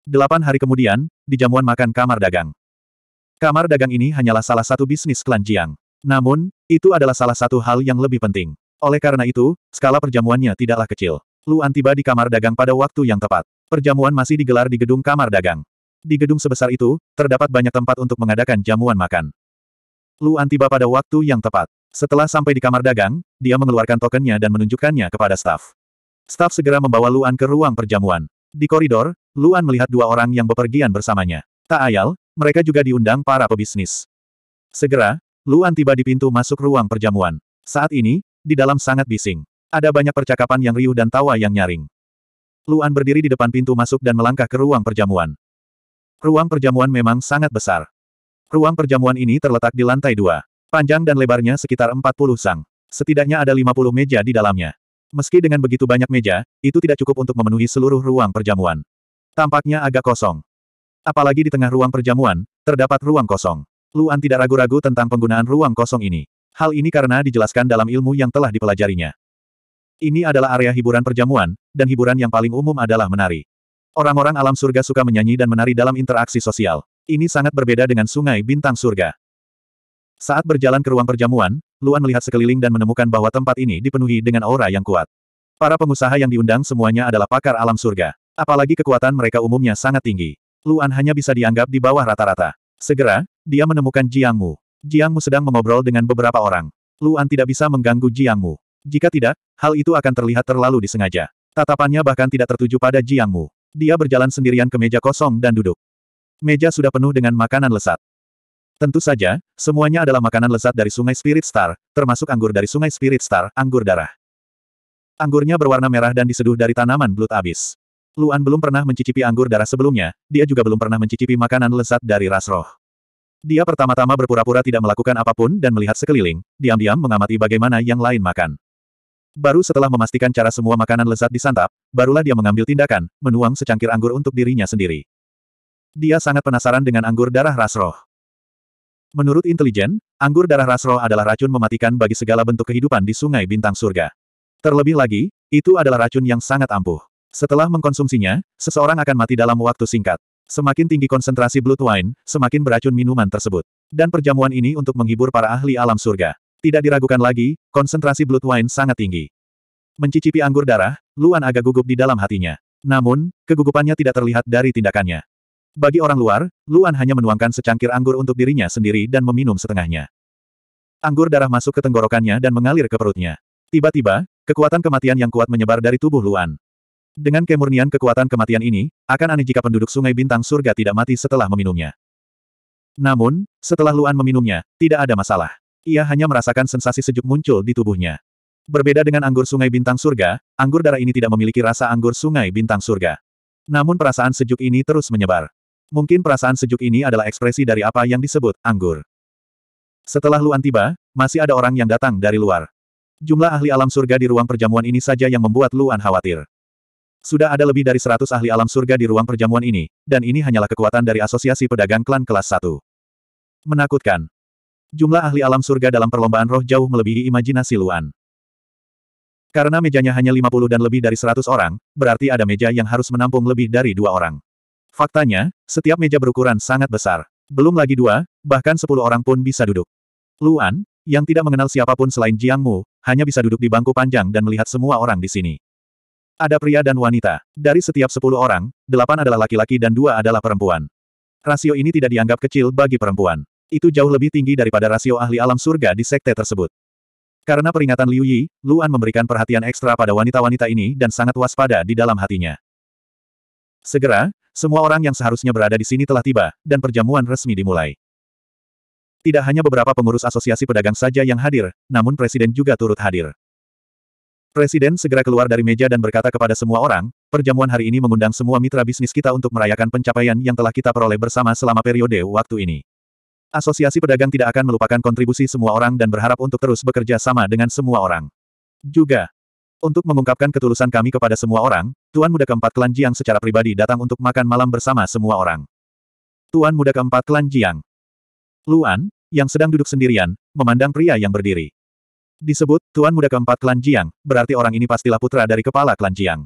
Delapan hari kemudian, di jamuan makan kamar dagang. Kamar dagang ini hanyalah salah satu bisnis klan Jiang. Namun, itu adalah salah satu hal yang lebih penting. Oleh karena itu, skala perjamuannya tidaklah kecil. Luan tiba di kamar dagang pada waktu yang tepat. Perjamuan masih digelar di gedung kamar dagang. Di gedung sebesar itu, terdapat banyak tempat untuk mengadakan jamuan makan. Luan tiba pada waktu yang tepat. Setelah sampai di kamar dagang, dia mengeluarkan tokennya dan menunjukkannya kepada staf. Staf segera membawa Luan ke ruang perjamuan. Di koridor, Luan melihat dua orang yang bepergian bersamanya. Tak ayal, mereka juga diundang para pebisnis. Segera, Luan tiba di pintu masuk ruang perjamuan. Saat ini, di dalam sangat bising. Ada banyak percakapan yang riuh dan tawa yang nyaring. Luan berdiri di depan pintu masuk dan melangkah ke ruang perjamuan. Ruang perjamuan memang sangat besar. Ruang perjamuan ini terletak di lantai dua. Panjang dan lebarnya sekitar 40 sang. Setidaknya ada 50 meja di dalamnya. Meski dengan begitu banyak meja, itu tidak cukup untuk memenuhi seluruh ruang perjamuan. Tampaknya agak kosong. Apalagi di tengah ruang perjamuan, terdapat ruang kosong. Luan tidak ragu-ragu tentang penggunaan ruang kosong ini. Hal ini karena dijelaskan dalam ilmu yang telah dipelajarinya. Ini adalah area hiburan perjamuan, dan hiburan yang paling umum adalah menari. Orang-orang alam surga suka menyanyi dan menari dalam interaksi sosial. Ini sangat berbeda dengan sungai bintang surga. Saat berjalan ke ruang perjamuan, Luan melihat sekeliling dan menemukan bahwa tempat ini dipenuhi dengan aura yang kuat. Para pengusaha yang diundang semuanya adalah pakar alam surga. Apalagi kekuatan mereka umumnya sangat tinggi. Luan hanya bisa dianggap di bawah rata-rata. Segera, dia menemukan Jiang Mu. Jiangmu sedang mengobrol dengan beberapa orang. Luan tidak bisa mengganggu Jiangmu. Jika tidak, hal itu akan terlihat terlalu disengaja. Tatapannya bahkan tidak tertuju pada Jiangmu. Dia berjalan sendirian ke meja kosong dan duduk. Meja sudah penuh dengan makanan lesat. Tentu saja, semuanya adalah makanan lesat dari Sungai Spirit Star, termasuk anggur dari Sungai Spirit Star, anggur darah. Anggurnya berwarna merah dan diseduh dari tanaman blut abis. Luan belum pernah mencicipi anggur darah sebelumnya, dia juga belum pernah mencicipi makanan lesat dari ras roh. Dia pertama-tama berpura-pura tidak melakukan apapun dan melihat sekeliling, diam-diam mengamati bagaimana yang lain makan. Baru setelah memastikan cara semua makanan lezat disantap, barulah dia mengambil tindakan, menuang secangkir anggur untuk dirinya sendiri. Dia sangat penasaran dengan anggur darah rasroh. Menurut intelijen, anggur darah rasroh adalah racun mematikan bagi segala bentuk kehidupan di sungai bintang surga. Terlebih lagi, itu adalah racun yang sangat ampuh. Setelah mengkonsumsinya, seseorang akan mati dalam waktu singkat. Semakin tinggi konsentrasi Blood Wine, semakin beracun minuman tersebut. Dan perjamuan ini untuk menghibur para ahli alam surga. Tidak diragukan lagi, konsentrasi Blood Wine sangat tinggi. Mencicipi anggur darah, Luan agak gugup di dalam hatinya. Namun, kegugupannya tidak terlihat dari tindakannya. Bagi orang luar, Luan hanya menuangkan secangkir anggur untuk dirinya sendiri dan meminum setengahnya. Anggur darah masuk ke tenggorokannya dan mengalir ke perutnya. Tiba-tiba, kekuatan kematian yang kuat menyebar dari tubuh Luan. Dengan kemurnian kekuatan kematian ini, akan aneh jika penduduk sungai bintang surga tidak mati setelah meminumnya. Namun, setelah Luan meminumnya, tidak ada masalah. Ia hanya merasakan sensasi sejuk muncul di tubuhnya. Berbeda dengan anggur sungai bintang surga, anggur darah ini tidak memiliki rasa anggur sungai bintang surga. Namun perasaan sejuk ini terus menyebar. Mungkin perasaan sejuk ini adalah ekspresi dari apa yang disebut anggur. Setelah Luan tiba, masih ada orang yang datang dari luar. Jumlah ahli alam surga di ruang perjamuan ini saja yang membuat Luan khawatir. Sudah ada lebih dari 100 ahli alam surga di ruang perjamuan ini, dan ini hanyalah kekuatan dari Asosiasi Pedagang Klan Kelas 1. Menakutkan. Jumlah ahli alam surga dalam perlombaan roh jauh melebihi imajinasi Luan. Karena mejanya hanya 50 dan lebih dari 100 orang, berarti ada meja yang harus menampung lebih dari dua orang. Faktanya, setiap meja berukuran sangat besar. Belum lagi dua, bahkan sepuluh orang pun bisa duduk. Luan, yang tidak mengenal siapapun selain Jiang Mu, hanya bisa duduk di bangku panjang dan melihat semua orang di sini. Ada pria dan wanita. Dari setiap sepuluh orang, delapan adalah laki-laki dan dua adalah perempuan. Rasio ini tidak dianggap kecil bagi perempuan. Itu jauh lebih tinggi daripada rasio ahli alam surga di sekte tersebut. Karena peringatan Liu Yi, Luan memberikan perhatian ekstra pada wanita-wanita ini dan sangat waspada di dalam hatinya. Segera, semua orang yang seharusnya berada di sini telah tiba, dan perjamuan resmi dimulai. Tidak hanya beberapa pengurus asosiasi pedagang saja yang hadir, namun presiden juga turut hadir. Presiden segera keluar dari meja dan berkata kepada semua orang, perjamuan hari ini mengundang semua mitra bisnis kita untuk merayakan pencapaian yang telah kita peroleh bersama selama periode waktu ini. Asosiasi pedagang tidak akan melupakan kontribusi semua orang dan berharap untuk terus bekerja sama dengan semua orang. Juga, untuk mengungkapkan ketulusan kami kepada semua orang, Tuan Muda keempat Klan Jiang secara pribadi datang untuk makan malam bersama semua orang. Tuan Muda keempat Klan Jiang. Luan, yang sedang duduk sendirian, memandang pria yang berdiri. Disebut, Tuan Muda keempat klan Jiang, berarti orang ini pastilah putra dari kepala klan Jiang.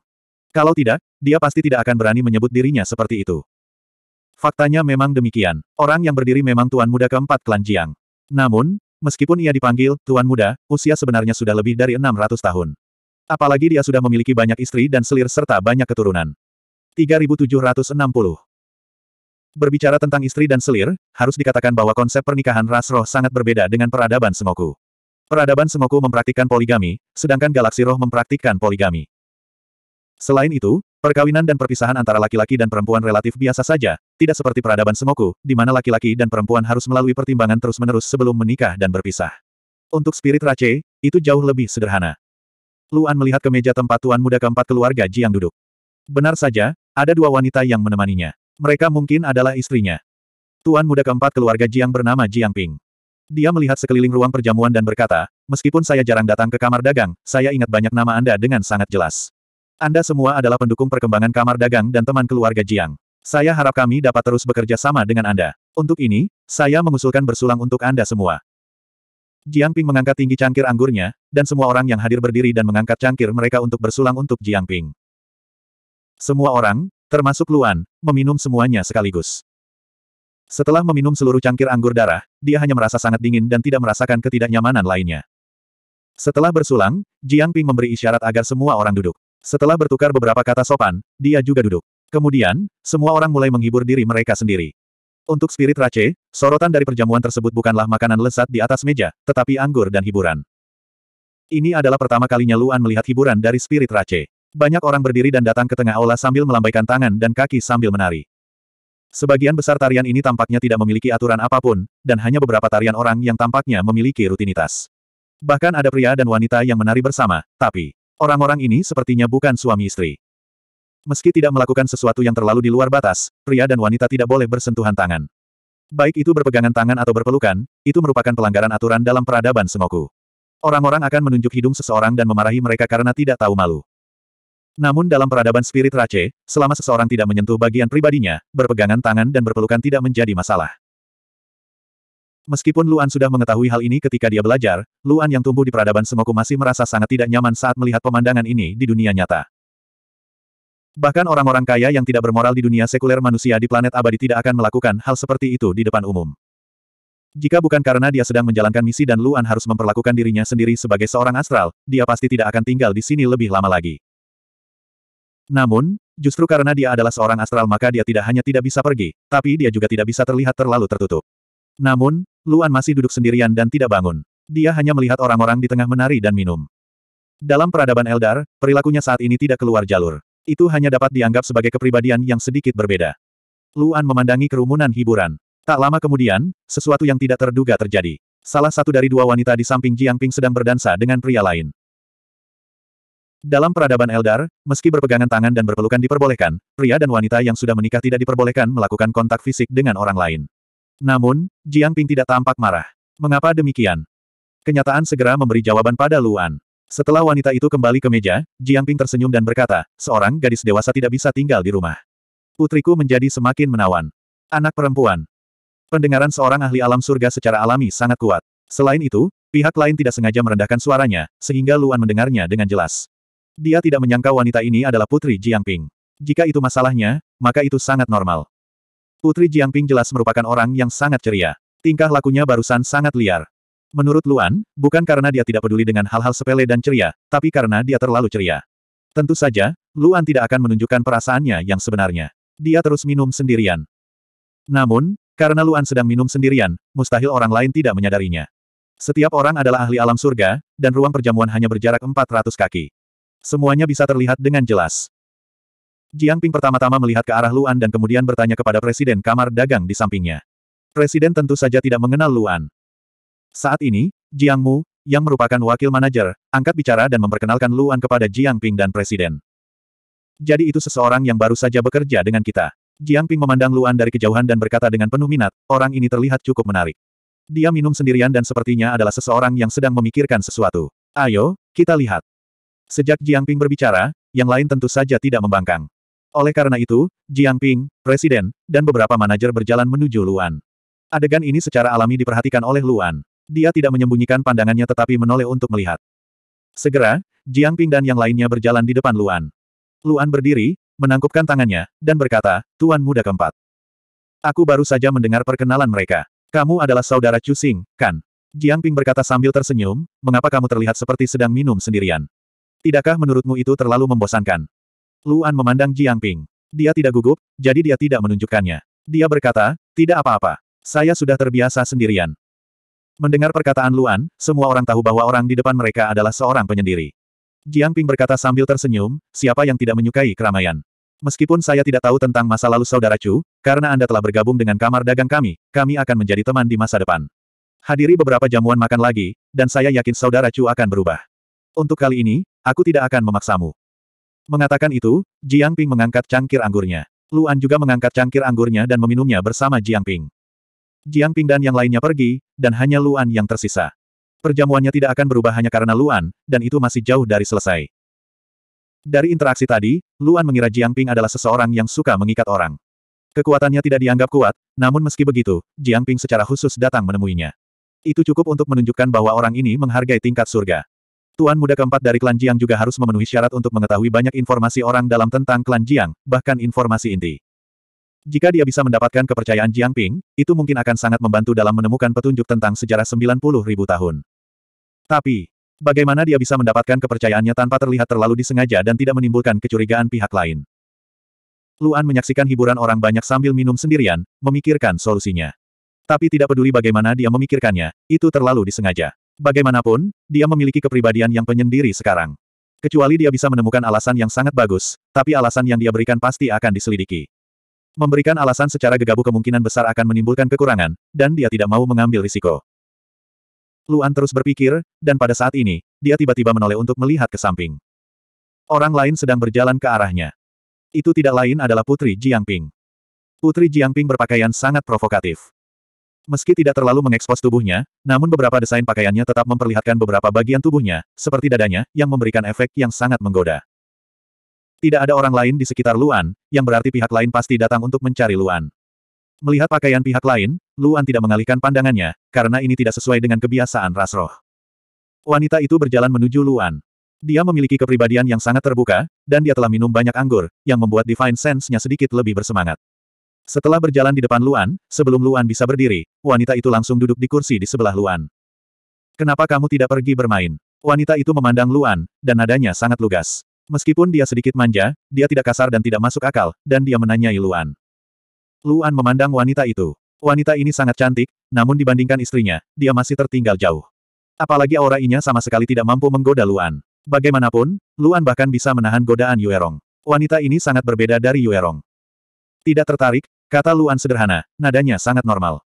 Kalau tidak, dia pasti tidak akan berani menyebut dirinya seperti itu. Faktanya memang demikian. Orang yang berdiri memang Tuan Muda keempat klan Jiang. Namun, meskipun ia dipanggil Tuan Muda, usia sebenarnya sudah lebih dari 600 tahun. Apalagi dia sudah memiliki banyak istri dan selir serta banyak keturunan. 3760 Berbicara tentang istri dan selir, harus dikatakan bahwa konsep pernikahan rasroh sangat berbeda dengan peradaban semoku. Peradaban Semoku mempraktikkan poligami, sedangkan galaksi roh mempraktikkan poligami. Selain itu, perkawinan dan perpisahan antara laki-laki dan perempuan relatif biasa saja, tidak seperti peradaban Semoku, di mana laki-laki dan perempuan harus melalui pertimbangan terus-menerus sebelum menikah dan berpisah. Untuk spirit Rache, itu jauh lebih sederhana. Luan melihat ke meja tempat tuan muda keempat keluarga Jiang duduk. Benar saja, ada dua wanita yang menemaninya. Mereka mungkin adalah istrinya. Tuan muda keempat keluarga Jiang bernama Jiang Ping. Dia melihat sekeliling ruang perjamuan dan berkata, meskipun saya jarang datang ke kamar dagang, saya ingat banyak nama Anda dengan sangat jelas. Anda semua adalah pendukung perkembangan kamar dagang dan teman keluarga Jiang. Saya harap kami dapat terus bekerja sama dengan Anda. Untuk ini, saya mengusulkan bersulang untuk Anda semua. Jiang Ping mengangkat tinggi cangkir anggurnya, dan semua orang yang hadir berdiri dan mengangkat cangkir mereka untuk bersulang untuk Jiang Ping. Semua orang, termasuk Luan, meminum semuanya sekaligus. Setelah meminum seluruh cangkir anggur darah, dia hanya merasa sangat dingin dan tidak merasakan ketidaknyamanan lainnya. Setelah bersulang, Jiang Ping memberi isyarat agar semua orang duduk. Setelah bertukar beberapa kata sopan, dia juga duduk. Kemudian, semua orang mulai menghibur diri mereka sendiri. Untuk spirit race, sorotan dari perjamuan tersebut bukanlah makanan lesat di atas meja, tetapi anggur dan hiburan. Ini adalah pertama kalinya Luan melihat hiburan dari spirit race. Banyak orang berdiri dan datang ke tengah aula sambil melambaikan tangan dan kaki sambil menari. Sebagian besar tarian ini tampaknya tidak memiliki aturan apapun, dan hanya beberapa tarian orang yang tampaknya memiliki rutinitas. Bahkan ada pria dan wanita yang menari bersama, tapi orang-orang ini sepertinya bukan suami istri. Meski tidak melakukan sesuatu yang terlalu di luar batas, pria dan wanita tidak boleh bersentuhan tangan. Baik itu berpegangan tangan atau berpelukan, itu merupakan pelanggaran aturan dalam peradaban Sengoku. Orang-orang akan menunjuk hidung seseorang dan memarahi mereka karena tidak tahu malu. Namun dalam peradaban spirit Rache, selama seseorang tidak menyentuh bagian pribadinya, berpegangan tangan dan berpelukan tidak menjadi masalah. Meskipun Luan sudah mengetahui hal ini ketika dia belajar, Luan yang tumbuh di peradaban Semoku masih merasa sangat tidak nyaman saat melihat pemandangan ini di dunia nyata. Bahkan orang-orang kaya yang tidak bermoral di dunia sekuler manusia di planet abadi tidak akan melakukan hal seperti itu di depan umum. Jika bukan karena dia sedang menjalankan misi dan Luan harus memperlakukan dirinya sendiri sebagai seorang astral, dia pasti tidak akan tinggal di sini lebih lama lagi. Namun, justru karena dia adalah seorang astral maka dia tidak hanya tidak bisa pergi, tapi dia juga tidak bisa terlihat terlalu tertutup. Namun, Luan masih duduk sendirian dan tidak bangun. Dia hanya melihat orang-orang di tengah menari dan minum. Dalam peradaban Eldar, perilakunya saat ini tidak keluar jalur. Itu hanya dapat dianggap sebagai kepribadian yang sedikit berbeda. Luan memandangi kerumunan hiburan. Tak lama kemudian, sesuatu yang tidak terduga terjadi. Salah satu dari dua wanita di samping Jiang Ping sedang berdansa dengan pria lain. Dalam peradaban Eldar, meski berpegangan tangan dan berpelukan diperbolehkan, pria dan wanita yang sudah menikah tidak diperbolehkan melakukan kontak fisik dengan orang lain. Namun, Jiang Ping tidak tampak marah. Mengapa demikian? Kenyataan segera memberi jawaban pada Luan. Setelah wanita itu kembali ke meja, Jiang Ping tersenyum dan berkata, seorang gadis dewasa tidak bisa tinggal di rumah. Putriku menjadi semakin menawan. Anak perempuan. Pendengaran seorang ahli alam surga secara alami sangat kuat. Selain itu, pihak lain tidak sengaja merendahkan suaranya, sehingga Luan mendengarnya dengan jelas. Dia tidak menyangka wanita ini adalah Putri Jiangping. Jika itu masalahnya, maka itu sangat normal. Putri Jiangping jelas merupakan orang yang sangat ceria. Tingkah lakunya barusan sangat liar. Menurut Luan, bukan karena dia tidak peduli dengan hal-hal sepele dan ceria, tapi karena dia terlalu ceria. Tentu saja, Luan tidak akan menunjukkan perasaannya yang sebenarnya. Dia terus minum sendirian. Namun, karena Luan sedang minum sendirian, mustahil orang lain tidak menyadarinya. Setiap orang adalah ahli alam surga, dan ruang perjamuan hanya berjarak 400 kaki. Semuanya bisa terlihat dengan jelas. Jiang Ping pertama-tama melihat ke arah Luan dan kemudian bertanya kepada Presiden Kamar Dagang di sampingnya. Presiden tentu saja tidak mengenal Luan. Saat ini, Jiang Mu, yang merupakan wakil manajer, angkat bicara dan memperkenalkan Luan kepada Jiang Ping dan Presiden. Jadi itu seseorang yang baru saja bekerja dengan kita. Jiang Ping memandang Luan dari kejauhan dan berkata dengan penuh minat, orang ini terlihat cukup menarik. Dia minum sendirian dan sepertinya adalah seseorang yang sedang memikirkan sesuatu. Ayo, kita lihat. Sejak Jiang Ping berbicara, yang lain tentu saja tidak membangkang. Oleh karena itu, Jiang Ping, Presiden, dan beberapa manajer berjalan menuju Luan. Adegan ini secara alami diperhatikan oleh Luan. Dia tidak menyembunyikan pandangannya tetapi menoleh untuk melihat. Segera, Jiang Ping dan yang lainnya berjalan di depan Luan. Luan berdiri, menangkupkan tangannya, dan berkata, Tuan Muda keempat. Aku baru saja mendengar perkenalan mereka. Kamu adalah saudara Cusing, kan? Jiang Ping berkata sambil tersenyum, mengapa kamu terlihat seperti sedang minum sendirian? Tidakkah menurutmu itu terlalu membosankan? Luan memandang Jiang Ping. Dia tidak gugup, jadi dia tidak menunjukkannya. Dia berkata, tidak apa-apa. Saya sudah terbiasa sendirian. Mendengar perkataan Luan, semua orang tahu bahwa orang di depan mereka adalah seorang penyendiri. Jiang Ping berkata sambil tersenyum, siapa yang tidak menyukai keramaian? Meskipun saya tidak tahu tentang masa lalu saudara Chu, karena Anda telah bergabung dengan kamar dagang kami, kami akan menjadi teman di masa depan. Hadiri beberapa jamuan makan lagi, dan saya yakin saudara Chu akan berubah. Untuk kali ini, Aku tidak akan memaksamu. Mengatakan itu, Jiang Ping mengangkat cangkir anggurnya. Luan juga mengangkat cangkir anggurnya dan meminumnya bersama Jiang Ping. Jiang Ping dan yang lainnya pergi, dan hanya Luan yang tersisa. Perjamuannya tidak akan berubah hanya karena Luan, dan itu masih jauh dari selesai. Dari interaksi tadi, Luan mengira Jiang Ping adalah seseorang yang suka mengikat orang. Kekuatannya tidak dianggap kuat, namun meski begitu, Jiang Ping secara khusus datang menemuinya. Itu cukup untuk menunjukkan bahwa orang ini menghargai tingkat surga. Tuan muda keempat dari klan Jiang juga harus memenuhi syarat untuk mengetahui banyak informasi orang dalam tentang klan Jiang, bahkan informasi inti. Jika dia bisa mendapatkan kepercayaan Jiang Ping, itu mungkin akan sangat membantu dalam menemukan petunjuk tentang sejarah 90 ribu tahun. Tapi, bagaimana dia bisa mendapatkan kepercayaannya tanpa terlihat terlalu disengaja dan tidak menimbulkan kecurigaan pihak lain? Luan menyaksikan hiburan orang banyak sambil minum sendirian, memikirkan solusinya. Tapi tidak peduli bagaimana dia memikirkannya, itu terlalu disengaja. Bagaimanapun, dia memiliki kepribadian yang penyendiri sekarang. Kecuali dia bisa menemukan alasan yang sangat bagus, tapi alasan yang dia berikan pasti akan diselidiki. Memberikan alasan secara gegabah kemungkinan besar akan menimbulkan kekurangan, dan dia tidak mau mengambil risiko. Luan terus berpikir, dan pada saat ini, dia tiba-tiba menoleh untuk melihat ke samping. Orang lain sedang berjalan ke arahnya. Itu tidak lain adalah Putri Jiangping. Putri Jiangping berpakaian sangat provokatif. Meski tidak terlalu mengekspos tubuhnya, namun beberapa desain pakaiannya tetap memperlihatkan beberapa bagian tubuhnya, seperti dadanya, yang memberikan efek yang sangat menggoda. Tidak ada orang lain di sekitar Luan, yang berarti pihak lain pasti datang untuk mencari Luan. Melihat pakaian pihak lain, Luan tidak mengalihkan pandangannya, karena ini tidak sesuai dengan kebiasaan Rasroh. Wanita itu berjalan menuju Luan. Dia memiliki kepribadian yang sangat terbuka, dan dia telah minum banyak anggur, yang membuat Divine Sense-nya sedikit lebih bersemangat. Setelah berjalan di depan Luan, sebelum Luan bisa berdiri, wanita itu langsung duduk di kursi di sebelah Luan. Kenapa kamu tidak pergi bermain? Wanita itu memandang Luan, dan nadanya sangat lugas. Meskipun dia sedikit manja, dia tidak kasar dan tidak masuk akal, dan dia menanyai Luan. Luan memandang wanita itu. Wanita ini sangat cantik, namun dibandingkan istrinya, dia masih tertinggal jauh. Apalagi aura inya sama sekali tidak mampu menggoda Luan. Bagaimanapun, Luan bahkan bisa menahan godaan Yuerong. Wanita ini sangat berbeda dari Yuerong. Tidak tertarik, Kata Luan sederhana, nadanya sangat normal.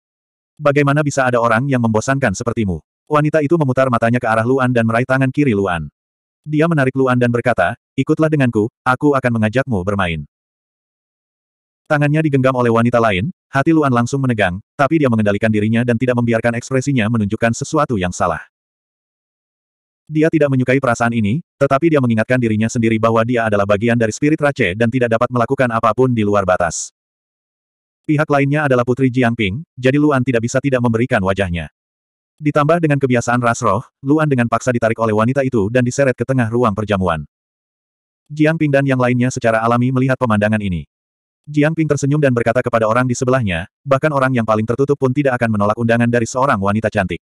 Bagaimana bisa ada orang yang membosankan sepertimu? Wanita itu memutar matanya ke arah Luan dan meraih tangan kiri Luan. Dia menarik Luan dan berkata, ikutlah denganku, aku akan mengajakmu bermain. Tangannya digenggam oleh wanita lain, hati Luan langsung menegang, tapi dia mengendalikan dirinya dan tidak membiarkan ekspresinya menunjukkan sesuatu yang salah. Dia tidak menyukai perasaan ini, tetapi dia mengingatkan dirinya sendiri bahwa dia adalah bagian dari spirit Rache dan tidak dapat melakukan apapun di luar batas. Pihak lainnya adalah Putri Jiangping, jadi Luan tidak bisa tidak memberikan wajahnya. Ditambah dengan kebiasaan ras roh, Luan dengan paksa ditarik oleh wanita itu dan diseret ke tengah ruang perjamuan. Jiangping dan yang lainnya secara alami melihat pemandangan ini. Jiangping tersenyum dan berkata kepada orang di sebelahnya, bahkan orang yang paling tertutup pun tidak akan menolak undangan dari seorang wanita cantik.